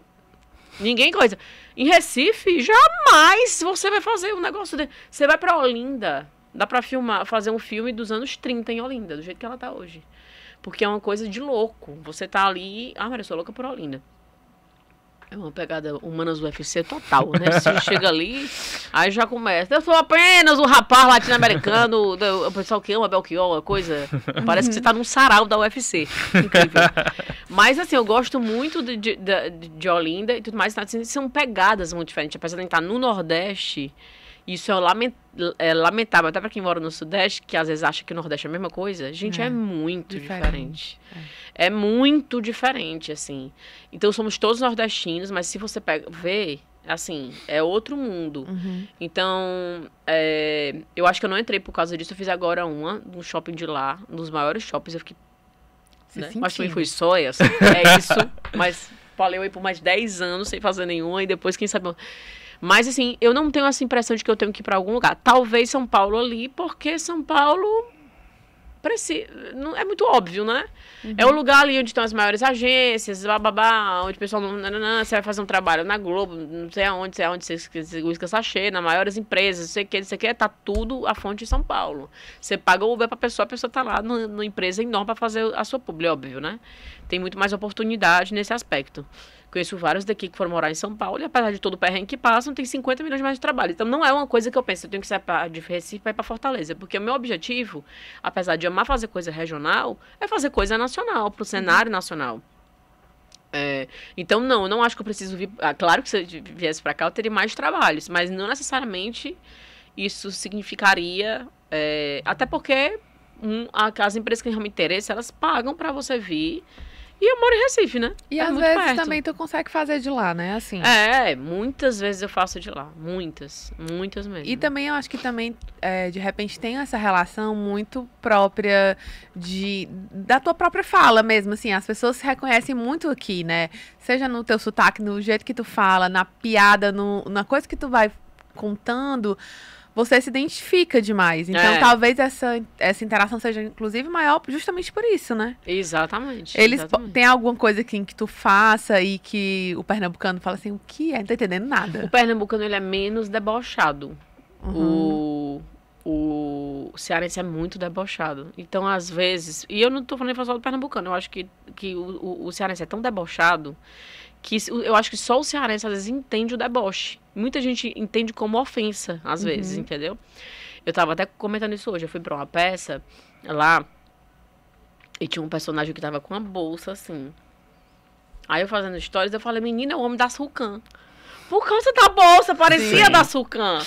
Ninguém coisa. Em Recife, jamais você vai fazer um negócio Você vai para Olinda, dá para filmar, fazer um filme dos anos 30 em Olinda, do jeito que ela tá hoje. Porque é uma coisa de louco. Você tá ali, ah, Maria, eu sou louca por Olinda. É uma pegada humanas do UFC total, né? Você chega ali, aí já começa. Eu sou apenas um rapaz latino-americano, o pessoal que ama Belchior, a coisa. Parece que você tá num sarau da UFC. Incrível. Mas assim, eu gosto muito de, de, de Olinda e tudo mais. São pegadas muito diferentes. Apesar de estar no Nordeste, isso é, é lamentável, até para quem mora no Sudeste, que às vezes acha que o Nordeste é a mesma coisa. Gente, é, é muito diferente. diferente. É. é. muito diferente, assim. Então, somos todos nordestinos, mas se você pega, vê, assim, é outro mundo. Uhum. Então, é, eu acho que eu não entrei por causa disso. Eu fiz agora uma, num shopping de lá, nos maiores shoppings. Eu fiquei. Se né? Mas também fui só assim, é isso. mas falei aí por mais 10 anos sem fazer nenhuma, e depois, quem sabe. Mas assim, eu não tenho essa impressão de que eu tenho que ir para algum lugar. Talvez São Paulo ali, porque São Paulo não é muito óbvio, né? Uhum. É o lugar ali onde estão as maiores agências, bababá, onde o pessoal não, não, não, você vai fazer um trabalho na Globo, não sei aonde, sei aonde você, busca sachê, nas maiores empresas, não sei o que, não sei o que, tá tudo a fonte em São Paulo. Você paga o Uber pra pessoa, a pessoa tá lá numa empresa enorme para fazer a sua publi, óbvio, né? Tem muito mais oportunidade nesse aspecto. Conheço vários daqui que foram morar em São Paulo e apesar de todo o perrengue que passam, tem 50 milhões de mais de trabalho. Então não é uma coisa que eu penso, eu tenho que sair pra, de Recife para ir para Fortaleza, porque o meu objetivo, apesar de amar fazer coisa regional, é fazer coisa nacional, para o cenário nacional. É, então, não, eu não acho que eu preciso vir. Ah, claro que se eu viesse para cá, eu teria mais trabalhos, mas não necessariamente isso significaria. É, até porque um, a, as empresas que realmente interessa, elas pagam para você vir e eu moro em Recife, né? E é às vezes perto. também tu consegue fazer de lá, né? Assim. É, é, muitas vezes eu faço de lá. Muitas. Muitas mesmo. E também eu acho que também, é, de repente, tem essa relação muito própria de da tua própria fala mesmo, assim. As pessoas se reconhecem muito aqui, né? Seja no teu sotaque, no jeito que tu fala, na piada, no, na coisa que tu vai contando você se identifica demais. Então, é. talvez essa, essa interação seja, inclusive, maior justamente por isso, né? Exatamente. Eles exatamente. tem alguma coisa que, que tu faça e que o pernambucano fala assim, o que é? Não tô entendendo nada. O pernambucano, ele é menos debochado. Uhum. O, o cearense é muito debochado. Então, às vezes... E eu não tô falando só do pernambucano. Eu acho que, que o, o, o cearense é tão debochado que eu acho que só o cearense às vezes entende o deboche. Muita gente entende como ofensa, às uhum. vezes, entendeu? Eu tava até comentando isso hoje. Eu fui pra uma peça lá e tinha um personagem que tava com uma bolsa assim. Aí eu fazendo histórias eu falei, menina, é o homem da Sulcan. Por causa da bolsa, parecia Sim. da Sucan.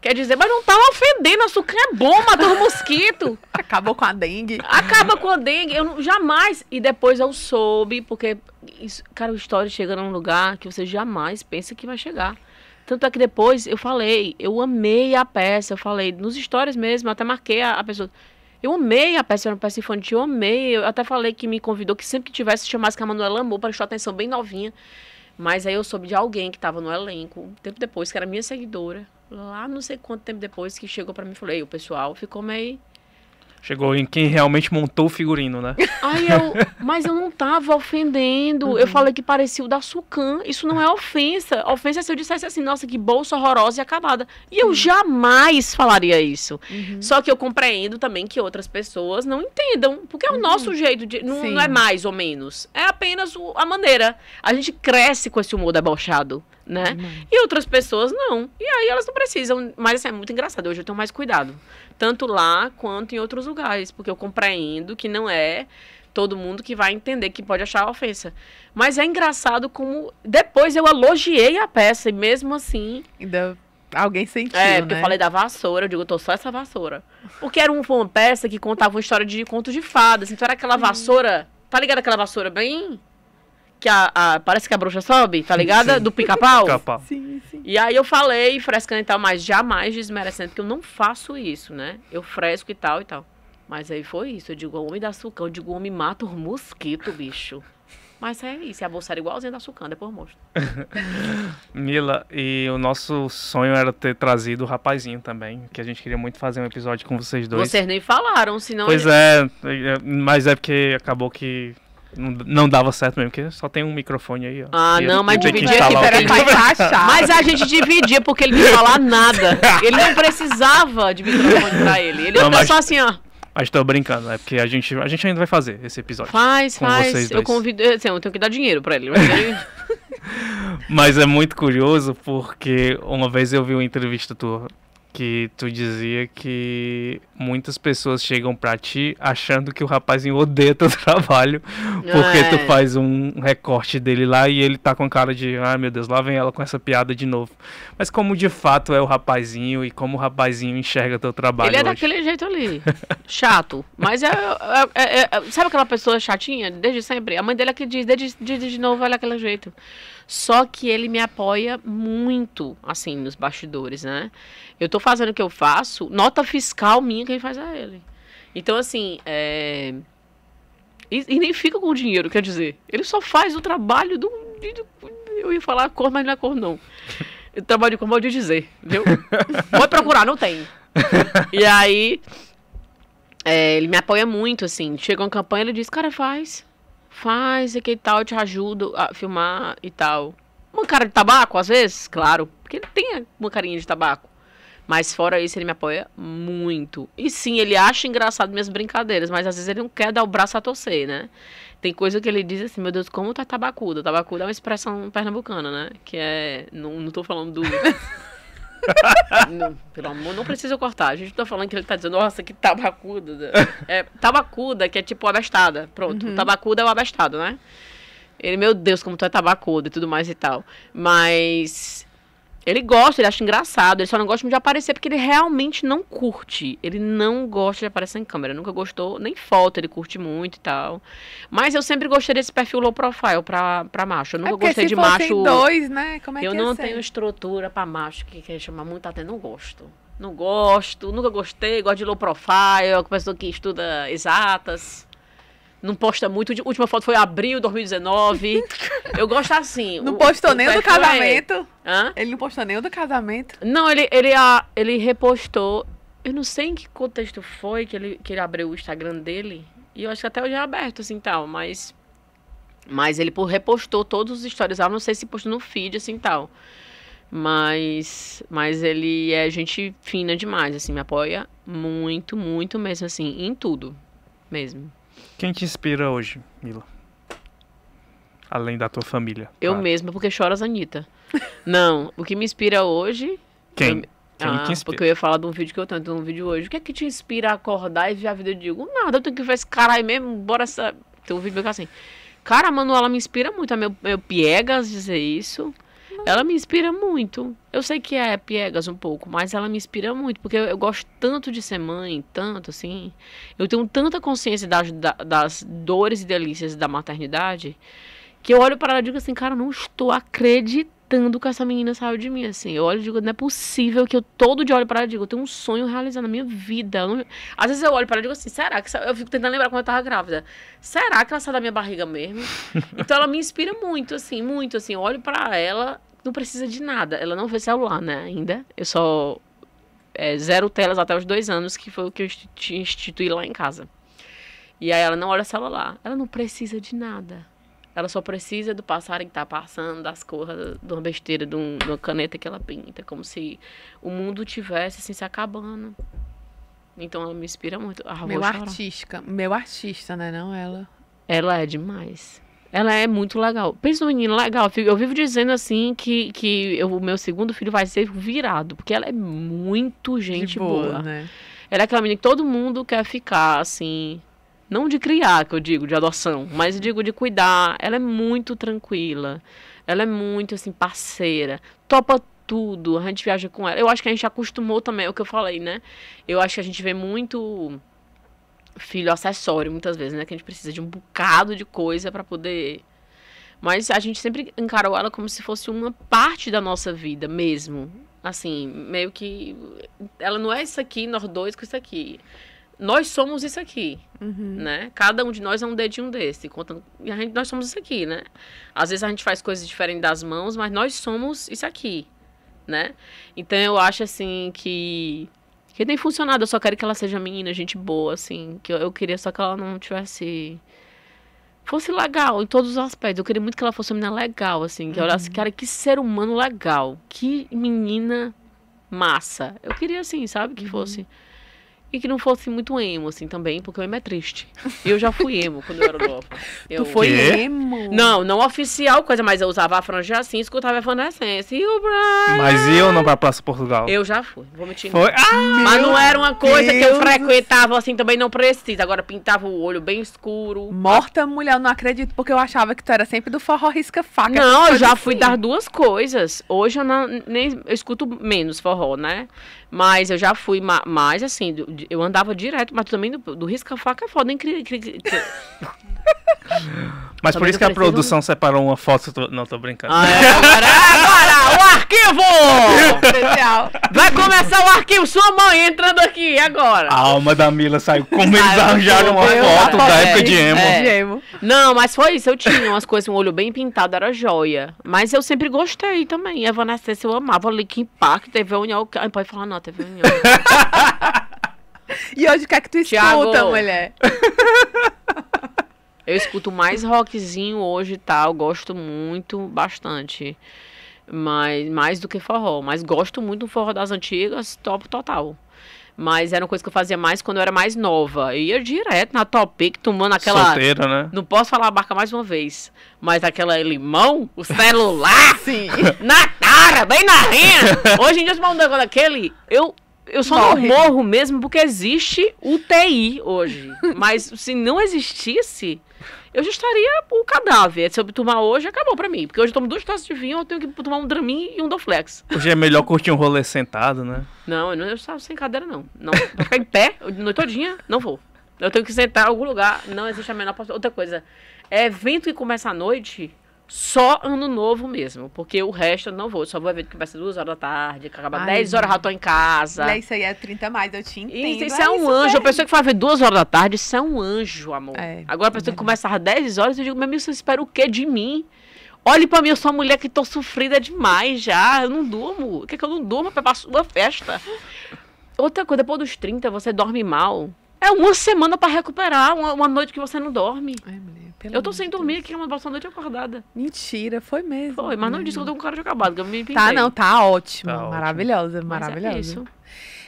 Quer dizer, mas não tava tá ofendendo, a Sucan é bom, matou mosquito. Acabou com a dengue. Acaba com a dengue, eu jamais. E depois eu soube, porque, isso, cara, o história chega num lugar que você jamais pensa que vai chegar. Tanto é que depois eu falei, eu amei a peça, eu falei, nos stories mesmo, até marquei a, a pessoa. Eu amei a peça, era uma peça infantil, eu amei. Eu até falei que me convidou, que sempre que tivesse, chamasse que a Manuela amou, para prestar atenção bem novinha. Mas aí eu soube de alguém que estava no elenco, um tempo depois, que era minha seguidora, lá não sei quanto tempo depois que chegou para mim e falou: Ei, o pessoal ficou meio Chegou em quem realmente montou o figurino, né? eu, mas eu não tava ofendendo. Uhum. Eu falei que parecia o da Sucan. Isso não é ofensa. Ofensa é se eu dissesse assim, nossa, que bolsa horrorosa e acabada. E eu uhum. jamais falaria isso. Uhum. Só que eu compreendo também que outras pessoas não entendam. Porque é o uhum. nosso jeito de. Não, não, é mais ou menos. É apenas o, a maneira. A gente cresce com esse humor debochado né? E outras pessoas não. E aí elas não precisam. Mas assim, é muito engraçado. Hoje eu tenho mais cuidado tanto lá quanto em outros lugares, porque eu compreendo que não é todo mundo que vai entender, que pode achar ofensa. Mas é engraçado como depois eu elogiei a peça e mesmo assim. Ainda alguém sentiu. É, porque né? eu falei da vassoura, eu digo, eu tô só essa vassoura. Porque era um, uma peça que contava uma história de conto de fadas, então era aquela vassoura. Tá ligado aquela vassoura bem? que a, a, parece que a bruxa sobe, tá ligada? Sim. Do pica-pau. pica sim, sim. E aí eu falei, frescando e tal, mas jamais desmerecendo, porque eu não faço isso, né? Eu fresco e tal e tal. Mas aí foi isso. Eu digo, o homem da sucão, eu digo, o homem mata os mosquito, bicho. Mas é isso, a bolsa era igualzinha da Sucana, depois mostro. Mila, e o nosso sonho era ter trazido o rapazinho também, que a gente queria muito fazer um episódio com vocês dois. Vocês nem falaram, senão... Pois é, é, mas é porque acabou que não, dava certo mesmo, porque só tem um microfone aí, ó. Ah, e não, mas dividia aqui, peraí, Mas a gente dividia porque ele não ia falar nada. Ele não precisava de microfone pra ele. Ele não, ia mas... só assim, ó. Mas tô brincando, é porque a gente, a gente ainda vai fazer esse episódio. Faz, faz. eu convido. Assim, eu tenho que dar dinheiro pra ele. Mas, ele... mas é muito curioso porque uma vez eu vi uma entrevista tua que tu dizia que muitas pessoas chegam para ti achando que o rapazinho odeia teu trabalho porque é. tu faz um recorte dele lá e ele tá com cara de, ah, meu Deus, lá vem ela com essa piada de novo. Mas como de fato é o rapazinho e como o rapazinho enxerga teu trabalho. Ele é hoje. daquele jeito ali, chato. Mas é, é, é, é Sabe aquela pessoa chatinha? Desde sempre. A mãe dele é que diz, desde, de novo, olha aquele jeito. Só que ele me apoia muito, assim, nos bastidores, né? Eu tô fazendo o que eu faço, nota fiscal minha quem faz é ele. Então, assim, é... E, e, nem fica com o dinheiro, quer dizer. Ele só faz o trabalho do. eu ia falar cor, mas não é cor, não. Eu trabalho de cor, pode dizer. viu Pode procurar, não tem. e aí. É, ele me apoia muito, assim. Chega uma campanha, ele diz, cara, faz faz e que tal, eu te ajudo a filmar e tal. Uma cara de tabaco, às vezes, claro, porque ele tem uma carinha de tabaco. Mas fora isso, ele me apoia muito. E sim, ele acha engraçado minhas brincadeiras, mas às vezes ele não quer dar o braço a torcer, né? Tem coisa que ele diz assim, meu Deus, como tá é tabacuda? Tabacuda é uma expressão pernambucana, né? Que é. Não, não tô falando do. não, pelo amor, não precisa cortar. A gente está tá falando que ele tá dizendo, nossa, que tabacuda. Né? É, tabacuda, que é tipo abastada. Pronto, uhum. tabacuda é o abastado, né? Ele, meu Deus, como tu é tabacuda e tudo mais e tal. Mas ele gosta, ele acha engraçado, ele só não gosta de aparecer porque ele realmente não curte. Ele não gosta de aparecer em câmera, nunca gostou, nem falta. ele curte muito e tal. Mas eu sempre gostei desse perfil low profile pra, pra macho. Eu é nunca é gostei de macho. dois, né? Como é eu que não tenho estrutura pra macho que quer chamar muita atenção, não gosto. Não gosto, nunca gostei, gosto de low profile, pessoa que estuda exatas não posta muito. A última foto foi abril de 2019. Eu gosto assim. Não o, postou o nem do é- casamento? É... Hã? Ele não postou nem do casamento? Não, ele, ele, a, ele repostou. Eu não sei em que contexto foi que ele, que ele abriu o Instagram dele. E eu acho que até hoje é aberto, assim, tal. Mas mas ele repostou todos os stories lá, ah, não sei se postou no feed, assim, tal. Mas, mas ele é gente fina demais, assim, me apoia muito, muito mesmo, assim, em tudo mesmo. Quem te inspira hoje, Mila? Além da tua família. Eu claro. mesma, porque choras Anitta. Não, o que me inspira hoje. Quem? Eu... Quem ah, te inspira? Porque eu ia falar de um vídeo que eu tenho, de um vídeo hoje. O que é que te inspira a acordar e ver a vida? Eu digo, nada, eu tenho que ver esse caralho mesmo, bora essa. Tem um vídeo meio é assim. Cara, a Manuela me inspira muito, a meu, meu piegas dizer isso. Ela me inspira muito. Eu sei que é piegas um pouco, mas ela me inspira muito, porque eu, eu gosto tanto de ser mãe, tanto assim. Eu tenho tanta consciência das, das dores e delícias da maternidade, que eu olho para ela e digo assim, cara, eu não estou acreditando que essa menina saiu de mim, assim. Eu olho e digo, não é possível que eu todo dia olho para ela e digo, eu tenho um sonho realizado na minha vida. Não... Às vezes eu olho para ela e digo assim, será que... Eu fico tentando lembrar quando eu tava grávida. Será que ela saiu da minha barriga mesmo? então ela me inspira muito, assim, muito, assim. Eu olho para ela não precisa de nada. Ela não vê celular, né, ainda. Eu só é, zero telas até os dois anos, que foi o que eu instituí lá em casa. E aí ela não olha celular. Ela não precisa de nada. Ela só precisa do passarinho que tá passando, das corras, de uma besteira, de, um, de, uma caneta que ela pinta. Como se o mundo tivesse assim, se acabando. Então ela me inspira muito. Ah, meu artística. Meu artista, né? Não ela. Ela é demais. Ela é muito legal. Pensa no menino legal. Eu vivo dizendo assim que, que eu, o meu segundo filho vai ser virado, porque ela é muito gente boa, boa. Né? Ela é aquela menina que todo mundo quer ficar, assim. Não de criar, que eu digo, de adoção, mas digo de cuidar. Ela é muito tranquila. Ela é muito, assim, parceira. Topa tudo. A gente viaja com ela. Eu acho que a gente acostumou também, é o que eu falei, né? Eu acho que a gente vê muito filho acessório, muitas vezes, né? Que a gente precisa de um bocado de coisa para poder. Mas a gente sempre encarou ela como se fosse uma parte da nossa vida mesmo. Assim, meio que. Ela não é isso aqui, nós dois com isso aqui. Nós somos isso aqui, uhum. né? Cada um de nós é um dedinho desse. Contando... A gente, nós somos isso aqui, né? Às vezes a gente faz coisas diferentes das mãos, mas nós somos isso aqui, né? Então eu acho assim que que tem funcionado, eu só quero que ela seja menina, gente boa, assim. Que eu, eu queria só que ela não tivesse fosse legal em todos os aspectos. Eu queria muito que ela fosse uma menina legal, assim, que eu olhasse, cara, uhum. que ser humano legal, que menina massa. Eu queria, assim, sabe, que uhum. fosse. E que não fosse muito emo, assim, também, porque o emo é triste. E eu já fui emo quando eu era nova. Eu... Tu foi emo? Não, não oficial coisa, mas eu usava a franja assim, escutava Evanescence. E o Brian... Mas e eu não pra Praça Portugal? Eu já fui, vou mentir. Foi? Ah, mas não era uma coisa Deus que eu frequentava, assim, também não precisa. Agora pintava o olho bem escuro. Morta mulher, eu não acredito, porque eu achava que tu era sempre do forró risca faca. Não, eu já assim. fui dar duas coisas. Hoje eu, não, nem, eu escuto menos forró, né? Mas eu já fui ma mais, assim, eu andava direto, mas também do, do risco a faca é foda, hein, Mas por isso que a produção um... separou uma foto. Tô... Não, tô brincando. Ah, é? agora, agora, o arquivo! Especial. Vai começar o arquivo, sua mãe entrando aqui agora. A alma da Mila saiu. Como eles arranjaram uma foto da época de emo. É. Não, mas foi isso. Eu tinha umas coisas, um olho bem pintado, era joia. Mas eu sempre gostei também. Vanessa, eu amava. Linkin Park, TV União. Ai, pode falar, não, a União. e hoje o que é que tu Thiago. escuta, mulher? Eu escuto mais rockzinho hoje e tá? tal, gosto muito, bastante. mais mais do que forró, mas gosto muito do forró das antigas, top total. Mas era uma coisa que eu fazia mais quando eu era mais nova. Eu ia direto na Topic, tomando aquela. Solteira, né? Não posso falar a marca mais uma vez. Mas aquela limão, o celular, Sim. na cara, bem na renda. Hoje em dia, se um negócio daquele, eu eu só Morre. não morro mesmo porque existe UTI hoje. Mas se não existisse, eu já estaria o cadáver. Se eu tomar hoje, acabou pra mim. Porque hoje eu tomo duas taças de vinho, eu tenho que tomar um Dramin e um Doflex. Hoje é melhor curtir um rolê sentado, né? Não, eu não eu estava sem cadeira, não. Não, pra ficar em pé, a noite todinha, não vou. Eu tenho que sentar em algum lugar, não existe a menor possibilidade. Outra coisa, é evento que começa à noite, só ano novo mesmo, porque o resto eu não vou. Só vou ver que começa duas horas da tarde, que acaba Ai, 10 horas, já tô em casa. Né, isso aí é 30 mais, eu te entendo. Isso, isso é, é, um isso anjo. A pessoa que vai ver duas horas da tarde, isso é um anjo, amor. É, Agora a é pessoa que começa às 10 horas, eu digo, meu amigo, você espera o quê de mim? Olhe para mim, eu sou uma mulher que tô sofrida demais já. Eu não durmo. O que é que eu não durmo pra passar uma festa? Outra coisa, depois dos 30, você dorme mal. É uma semana para recuperar uma, uma, noite que você não dorme. Ai, mulher, eu tô sem dormir Deus. aqui, uma boa noite acordada. Mentira, foi mesmo. Foi, mas não disse que eu tô com cara de acabado, que eu me pintei. Tá, não, tá ótimo. Tá maravilhosa, ótimo. maravilhosa. É isso.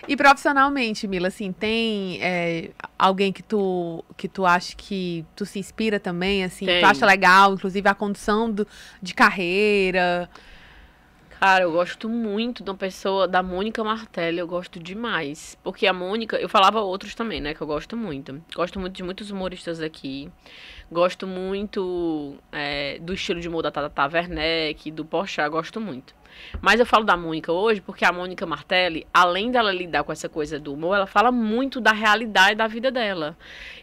E profissionalmente, Mila, assim, tem é, alguém que tu, que tu acha que tu se inspira também, assim, tem. tu acha legal, inclusive a condição do, de carreira? Cara, eu gosto muito de uma pessoa, da Mônica Martelli, eu gosto demais. Porque a Mônica, eu falava outros também, né, que eu gosto muito. Gosto muito de muitos humoristas aqui. Gosto muito é, do estilo de humor da Tata Werneck, do Porchat, gosto muito. Mas eu falo da Mônica hoje porque a Mônica Martelli, além dela lidar com essa coisa do humor, ela fala muito da realidade da vida dela.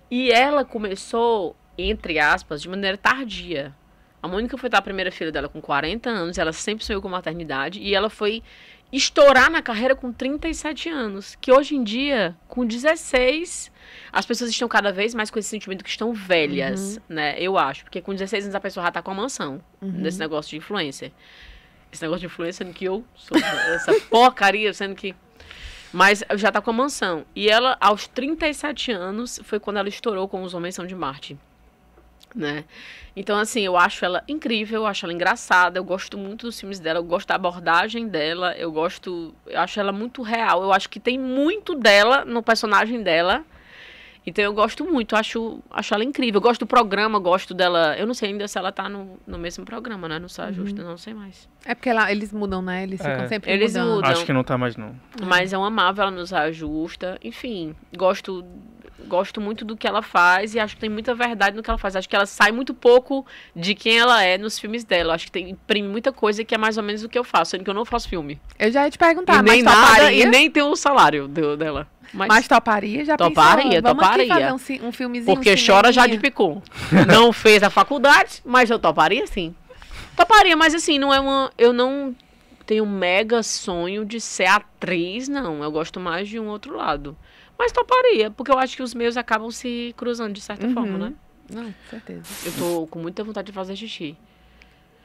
E ela começou, entre aspas, de maneira tardia. A Mônica foi dar a primeira filha dela com 40 anos, ela sempre sonhou com maternidade e ela foi estourar na carreira com 37 anos, que hoje em dia, com 16, as pessoas estão cada vez mais com esse sentimento que estão velhas, uhum. né? Eu acho, porque com 16 anos a pessoa já tá com a mansão uhum. nesse negócio de influencer. Esse negócio de influencer, sendo que eu sou essa porcaria, sendo que mas já tá com a mansão. E ela, aos 37 anos, foi quando ela estourou com Os Homens São de Marte né? Então, assim, eu acho ela incrível, eu acho ela engraçada, eu gosto muito dos filmes dela, eu gosto da abordagem dela, eu gosto, eu acho ela muito real, eu acho que tem muito dela no personagem dela. Então eu gosto muito, acho, acho ela incrível. Eu gosto do programa, gosto dela. Eu não sei ainda se ela tá no, no mesmo programa, né? Não sei, uhum. não sei mais. É porque ela, eles mudam, né? Eles é, ficam sempre eles mudando. mudam. Acho que não tá mais, não. Mas eu amava ela nos ajusta. Enfim, gosto gosto muito do que ela faz e acho que tem muita verdade no que ela faz. Acho que ela sai muito pouco de quem ela é nos filmes dela. Acho que tem imprime muita coisa que é mais ou menos o que eu faço, sendo que eu não faço filme. Eu já ia te perguntar, e mas nem toparia? nada e nem tem o salário do, dela. Mas, mas, toparia, já toparia, pensou, vamos toparia. fazer um, um filmezinho. Porque um chora já de picou. não fez a faculdade, mas eu toparia sim. Toparia, mas assim, não é uma. Eu não tenho um mega sonho de ser atriz, não. Eu gosto mais de um outro lado. Mas toparia, porque eu acho que os meus acabam se cruzando de certa uhum. forma, né? Não, certeza. Eu tô com muita vontade de fazer xixi.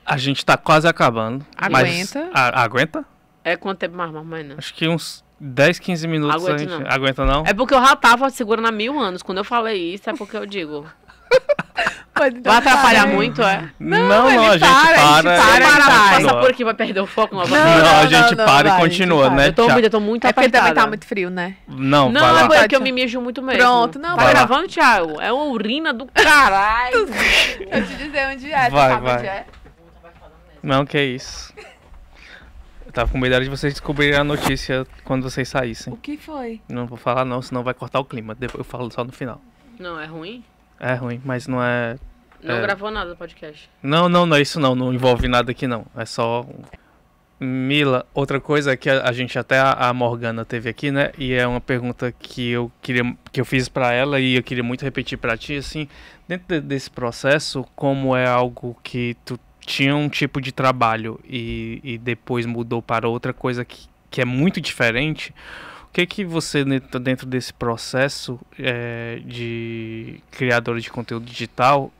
A gente tá quase acabando. Aguenta. A, aguenta? É quanto tempo mais, não Acho que uns 10, 15 minutos aguenta, gente... Não. Aguenta não? É porque eu já tava segurando há mil anos. Quando eu falei isso, é porque eu digo. vai atrapalhar muito, é? Não, não, a gente para, para. A gente para, para, para passa por aqui, vai perder o foco novamente. Não, não, a gente não, para e continua, né? Eu tô muito, eu tô muito é apertada. É porque também tá muito frio, né? Não, Não, é Não, é porque eu me mijo muito mesmo. Pronto, não. Tá vai gravando, Thiago? É uma urina do caralho. eu te dizer onde é, vai, sabe vai. onde é? Não, que isso. Eu tava com medo de vocês descobrirem a notícia quando vocês saíssem. O que foi? Não vou falar não, senão vai cortar o clima. Depois eu falo só no final. Não, é ruim? É ruim, mas não é. Não é... gravou nada do podcast. Não, não, não é isso não. Não envolve nada aqui não. É só. Mila, outra coisa é que a, gente até a, a, Morgana teve aqui, né? E é uma pergunta que eu queria que eu fiz para ela e eu queria muito repetir para ti assim, dentro de, desse processo, como é algo que tu tinha um tipo de trabalho e, e depois mudou para outra coisa que, que é muito diferente, o que que você tá dentro desse processo é, de criadora de conteúdo digital,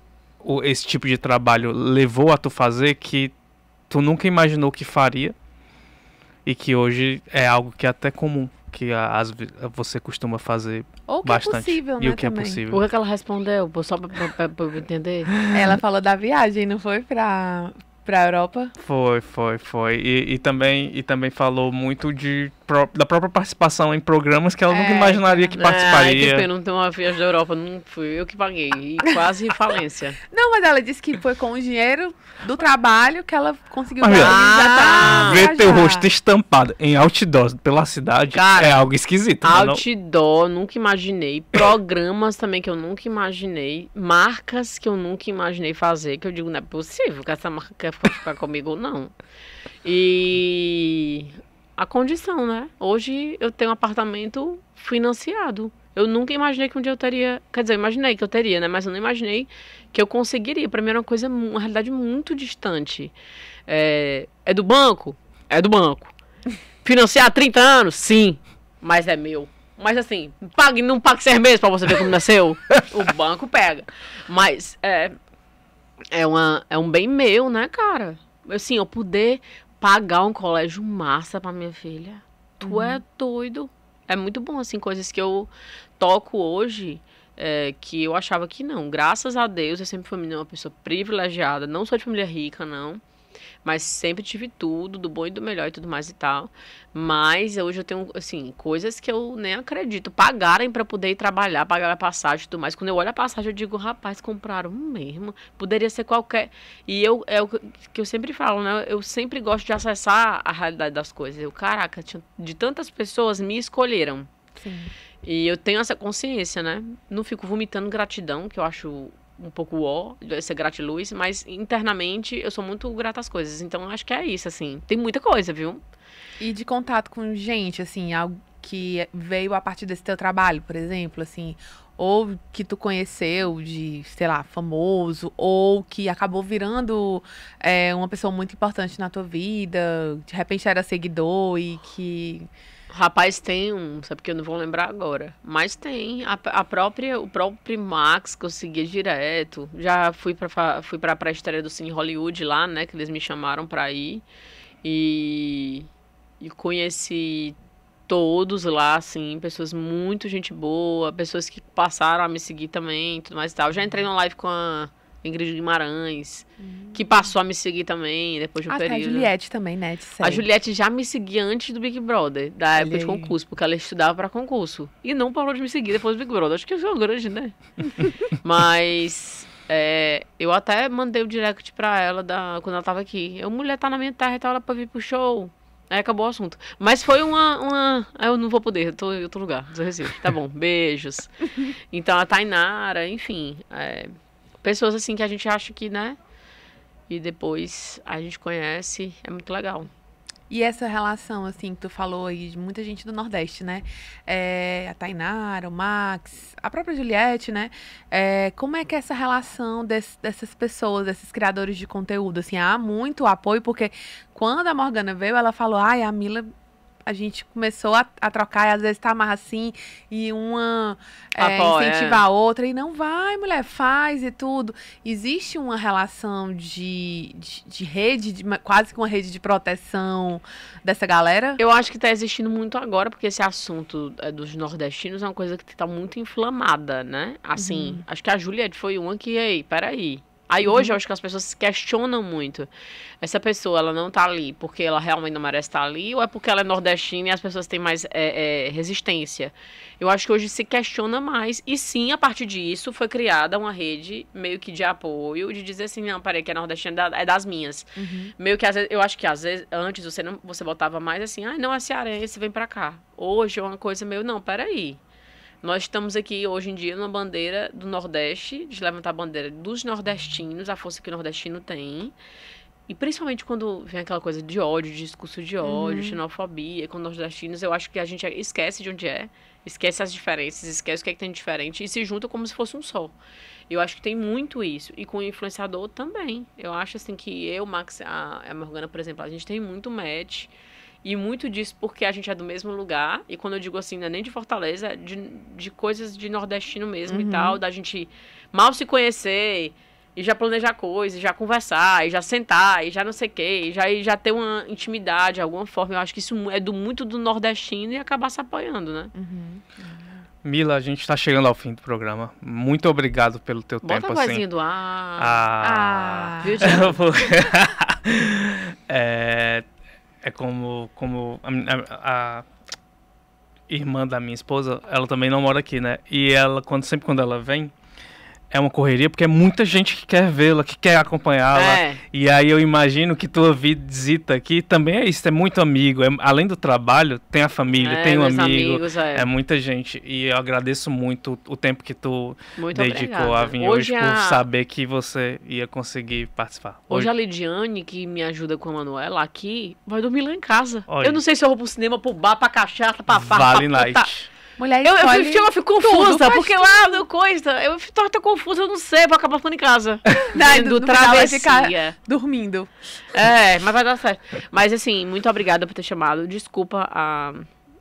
esse tipo de trabalho levou a tu fazer que tu nunca imaginou que faria e que hoje é algo que é até comum que as, você costuma fazer Ou que é bastante. É possível, né, e o né, que é também. é possível. O que é ela respondeu? Só para entender. Ela falou da viagem, não foi para para a Europa. Foi, foi, foi. E, e, também, e também falou muito de, pro, da própria participação em programas que ela é, nunca imaginaria que é. participaria. Ai, que não ter uma viagem da Europa, não fui eu que paguei. E quase falência. Não, mas ela disse que foi com o dinheiro do trabalho que ela conseguiu mas, ah, Ver teu rosto estampado em outdoors pela cidade Cara, é algo esquisito. Né, outdoor, não... nunca imaginei. Programas também que eu nunca imaginei. Marcas que eu nunca imaginei fazer, que eu digo, não é possível que essa marca for ficar comigo, não. E a condição, né? Hoje eu tenho um apartamento financiado. Eu nunca imaginei que um dia eu teria. Quer dizer, eu imaginei que eu teria, né? Mas eu não imaginei que eu conseguiria. Para mim era uma coisa, uma realidade muito distante. É, é do banco? É do banco. Financiar 30 anos? Sim. Mas é meu. Mas assim, pague, não pague seis meses pra você ver como nasceu. o banco pega. Mas é, é, uma, é um bem meu, né, cara? Assim, eu poder pagar um colégio massa pra minha filha. Tu uhum. é doido. É muito bom, assim, coisas que eu toco hoje. É, que eu achava que não. Graças a Deus, eu sempre fui uma pessoa privilegiada. Não sou de família rica, não. Mas sempre tive tudo, do bom e do melhor e tudo mais e tal. Mas hoje eu tenho, assim, coisas que eu nem acredito. Pagarem para poder ir trabalhar, pagar a passagem e tudo mais. Quando eu olho a passagem, eu digo, rapaz, compraram mesmo. Poderia ser qualquer. E eu, é o que eu sempre falo, né? Eu sempre gosto de acessar a realidade das coisas. Eu, caraca, de tantas pessoas me escolheram. Sim. E eu tenho essa consciência, né? Não fico vomitando gratidão, que eu acho um pouco ó, ser gratiluz, mas internamente eu sou muito grata às coisas. Então acho que é isso, assim. Tem muita coisa, viu? E de contato com gente, assim, algo que veio a partir desse teu trabalho, por exemplo, assim, ou que tu conheceu de, sei lá, famoso, ou que acabou virando é, uma pessoa muito importante na tua vida, de repente era seguidor e que Rapaz, tem um, sabe porque eu não vou lembrar agora. Mas tem. A, a própria, o próprio Max que eu seguia direto. Já fui pra, fui pra pré-estreia do Cine Hollywood lá, né? Que eles me chamaram pra ir. E, e conheci todos lá, assim, pessoas muito gente boa, pessoas que passaram a me seguir também tudo mais e tal. Já entrei na live com a Ingrid Guimarães, hum. que passou a me seguir também depois um ah, tá, período. a Juliette também, né? A Juliette já me seguia antes do Big Brother, da época de concurso, porque ela estudava para concurso. E não parou de me seguir depois do Big Brother. Acho que eu sou grande, né? Mas é, eu até mandei o direct pra ela da, quando ela tava aqui. Eu, mulher, tá na minha terra e tal, ela pra vir pro show. Aí acabou o assunto. Mas foi uma. uma... Ah, eu não vou poder, eu tô em outro lugar, sou Tá bom, beijos. Então a Tainara, enfim. É pessoas assim que a gente acha que, né? E depois a gente conhece, é muito legal. E essa relação, assim, que tu falou aí de muita gente do Nordeste, né? É, a Tainara, o Max, a própria Juliette, né? É, como é que é essa relação desse, dessas pessoas, desses criadores de conteúdo? Assim, há muito apoio, porque quando a Morgana veio, ela falou, ai, a Mila a gente começou a, a trocar, e às vezes tá mais assim, e uma é, é. incentiva é. a outra, e não vai, mulher, faz e tudo. Existe uma relação de, de, de rede, de, quase que uma rede de proteção dessa galera? Eu acho que tá existindo muito agora, porque esse assunto é, dos nordestinos é uma coisa que tá muito inflamada, né? Assim, uhum. acho que a Juliette foi uma que, ei, peraí. Aí uhum. hoje eu acho que as pessoas se questionam muito. Essa pessoa, ela não tá ali porque ela realmente não merece estar tá ali ou é porque ela é nordestina e as pessoas têm mais é, é, resistência? Eu acho que hoje se questiona mais. E sim, a partir disso, foi criada uma rede meio que de apoio, de dizer assim, não, peraí, que é nordestina, é, é das minhas. Uhum. Meio que às vezes, eu acho que às vezes, antes você, não, você botava mais assim, ah, não, é cearense, vem pra cá. Hoje é uma coisa meio, não, peraí. Nós estamos aqui hoje em dia numa bandeira do Nordeste, de levantar a bandeira dos nordestinos, a força que o nordestino tem. E principalmente quando vem aquela coisa de ódio, de discurso de ódio, uhum. xenofobia, com nordestinos, eu acho que a gente esquece de onde é, esquece as diferenças, esquece o que é que tem de diferente e se junta como se fosse um só. Eu acho que tem muito isso. E com o influenciador também. Eu acho assim que eu, Max, a, a Morgana, por exemplo, a gente tem muito match. E muito disso porque a gente é do mesmo lugar. E quando eu digo assim, não é nem de Fortaleza, é de, de coisas de nordestino mesmo uhum. e tal, da gente mal se conhecer e já planejar coisas, já conversar, e já sentar, e já não sei o quê, e já, e já ter uma intimidade, de alguma forma. Eu acho que isso é do muito do nordestino e acabar se apoiando, né? Uhum. uhum. Mila, a gente está chegando ao fim do programa. Muito obrigado pelo teu Bota tempo. A assim. do ah, ah. ah. Viu, é, é como, como a, a, irmã da minha esposa, ela também não mora aqui, né? E ela, quando, sempre quando ela vem, é uma correria porque é muita gente que quer vê-la, que quer acompanhá-la. É. E aí eu imagino que tua visita aqui também é isso, é muito amigo. É, além do trabalho, tem a família, é, tem um amigo. Amigos, é. é. muita gente. E eu agradeço muito o tempo que tu muito dedicou obrigada. a vir hoje, hoje a... por saber que você ia conseguir participar. Hoje, hoje a Lidiane, que me ajuda com a Manuela aqui, vai dormir lá em casa. Olha. Eu não sei se eu vou pro cinema, pro bar, pra cachaça, pra farra, Vale pra night. Tá. Mulher eu, eu, fico, eu fico confusa, tudo, porque lá no coisa, eu fico até confusa, eu não sei, vou acabar ficando em casa. Não, do, do travessia. Ficar dormindo. É, mas vai dar certo. Mas assim, muito obrigada por ter chamado. Desculpa a,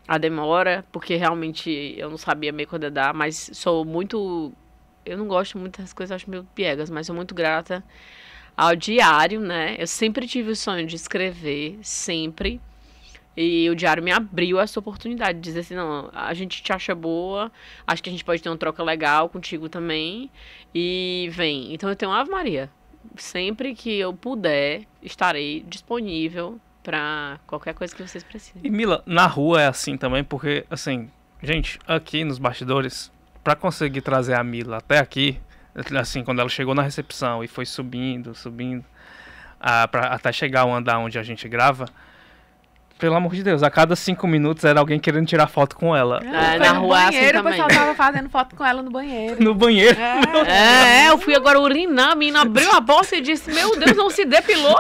a demora, porque realmente eu não sabia meio quando dar, mas sou muito. Eu não gosto muito das coisas, acho meio piegas, mas sou muito grata ao diário, né? Eu sempre tive o sonho de escrever, sempre. E o diário me abriu essa oportunidade. de Dizer assim, não, a gente te acha boa, acho que a gente pode ter uma troca legal contigo também. E vem. Então eu tenho Ave Maria. Sempre que eu puder, estarei disponível para qualquer coisa que vocês precisem. E Mila, na rua é assim também, porque assim, gente, aqui nos bastidores, para conseguir trazer a Mila até aqui, assim, quando ela chegou na recepção e foi subindo, subindo, a, ah, pra, até chegar ao andar onde a gente grava, pelo amor de Deus, a cada cinco minutos era alguém querendo tirar foto com ela. Ah, ah, é, na assim rua banheiro, assim o pessoal tava fazendo foto com ela no banheiro. No banheiro? É, é eu fui agora urinar, a menina abriu a bolsa e disse, meu Deus, não se depilou?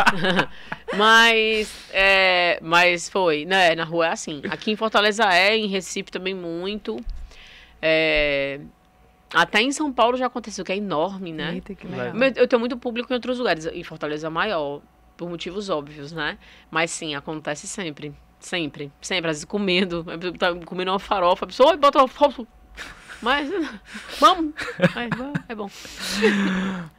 mas, é, mas foi, né, na rua é assim. Aqui em Fortaleza é, em Recife também muito. É, até em São Paulo já aconteceu, que é enorme, né? Eita, que legal. Eu tenho muito público em outros lugares, em Fortaleza é maior por motivos óbvios, né? Mas sim, acontece sempre. Sempre. Sempre. Às vezes comendo, tá comendo uma farofa, a pessoa, bota uma farofa, Mas vamos. Mas, é bom.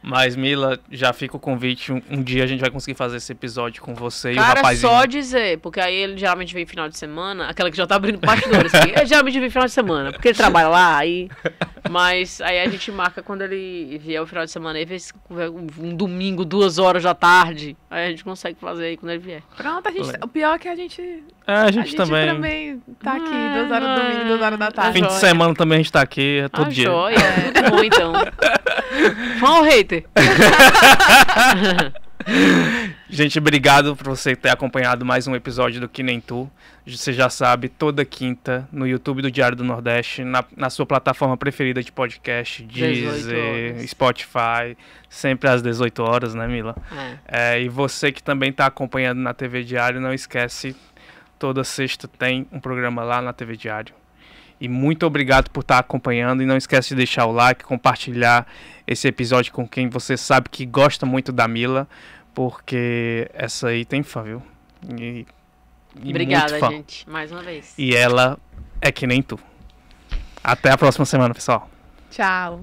Mas, Mila, já fica o convite. Um, um, dia a gente vai conseguir fazer esse episódio com você Cara, e o rapazinho. só dizer, porque aí ele geralmente vem final de semana. Aquela que já tá abrindo bastidores. Assim, ele geralmente vem final de semana, porque ele trabalha lá, aí... Mas aí a gente marca quando ele vier o final de semana e vê se um domingo, duas horas da tarde. Aí a gente consegue fazer aí quando ele vier. Pronto, a gente, o pior é que a gente é, a gente, a gente também. também tá aqui, ah, duas horas do domingo, duas horas da tarde. Fim de semana também a gente tá aqui, é todo a ah, dia. Joia, é bom então. Fã ou hater? Gente, obrigado por você ter acompanhado mais um episódio do Que Nem Tu. Você já sabe, toda quinta no YouTube do Diário do Nordeste, na, na sua plataforma preferida de podcast, Deezer, Spotify, sempre às 18 horas, né, Mila? É. É, e você que também está acompanhando na TV Diário, não esquece Toda sexta tem um programa lá na TV Diário. E muito obrigado por estar acompanhando. E não esquece de deixar o like, compartilhar esse episódio com quem você sabe que gosta muito da Mila, porque essa aí tem fã, viu? E, e Obrigada, gente, mais uma vez. E ela é que nem tu. Até a próxima semana, pessoal. Tchau.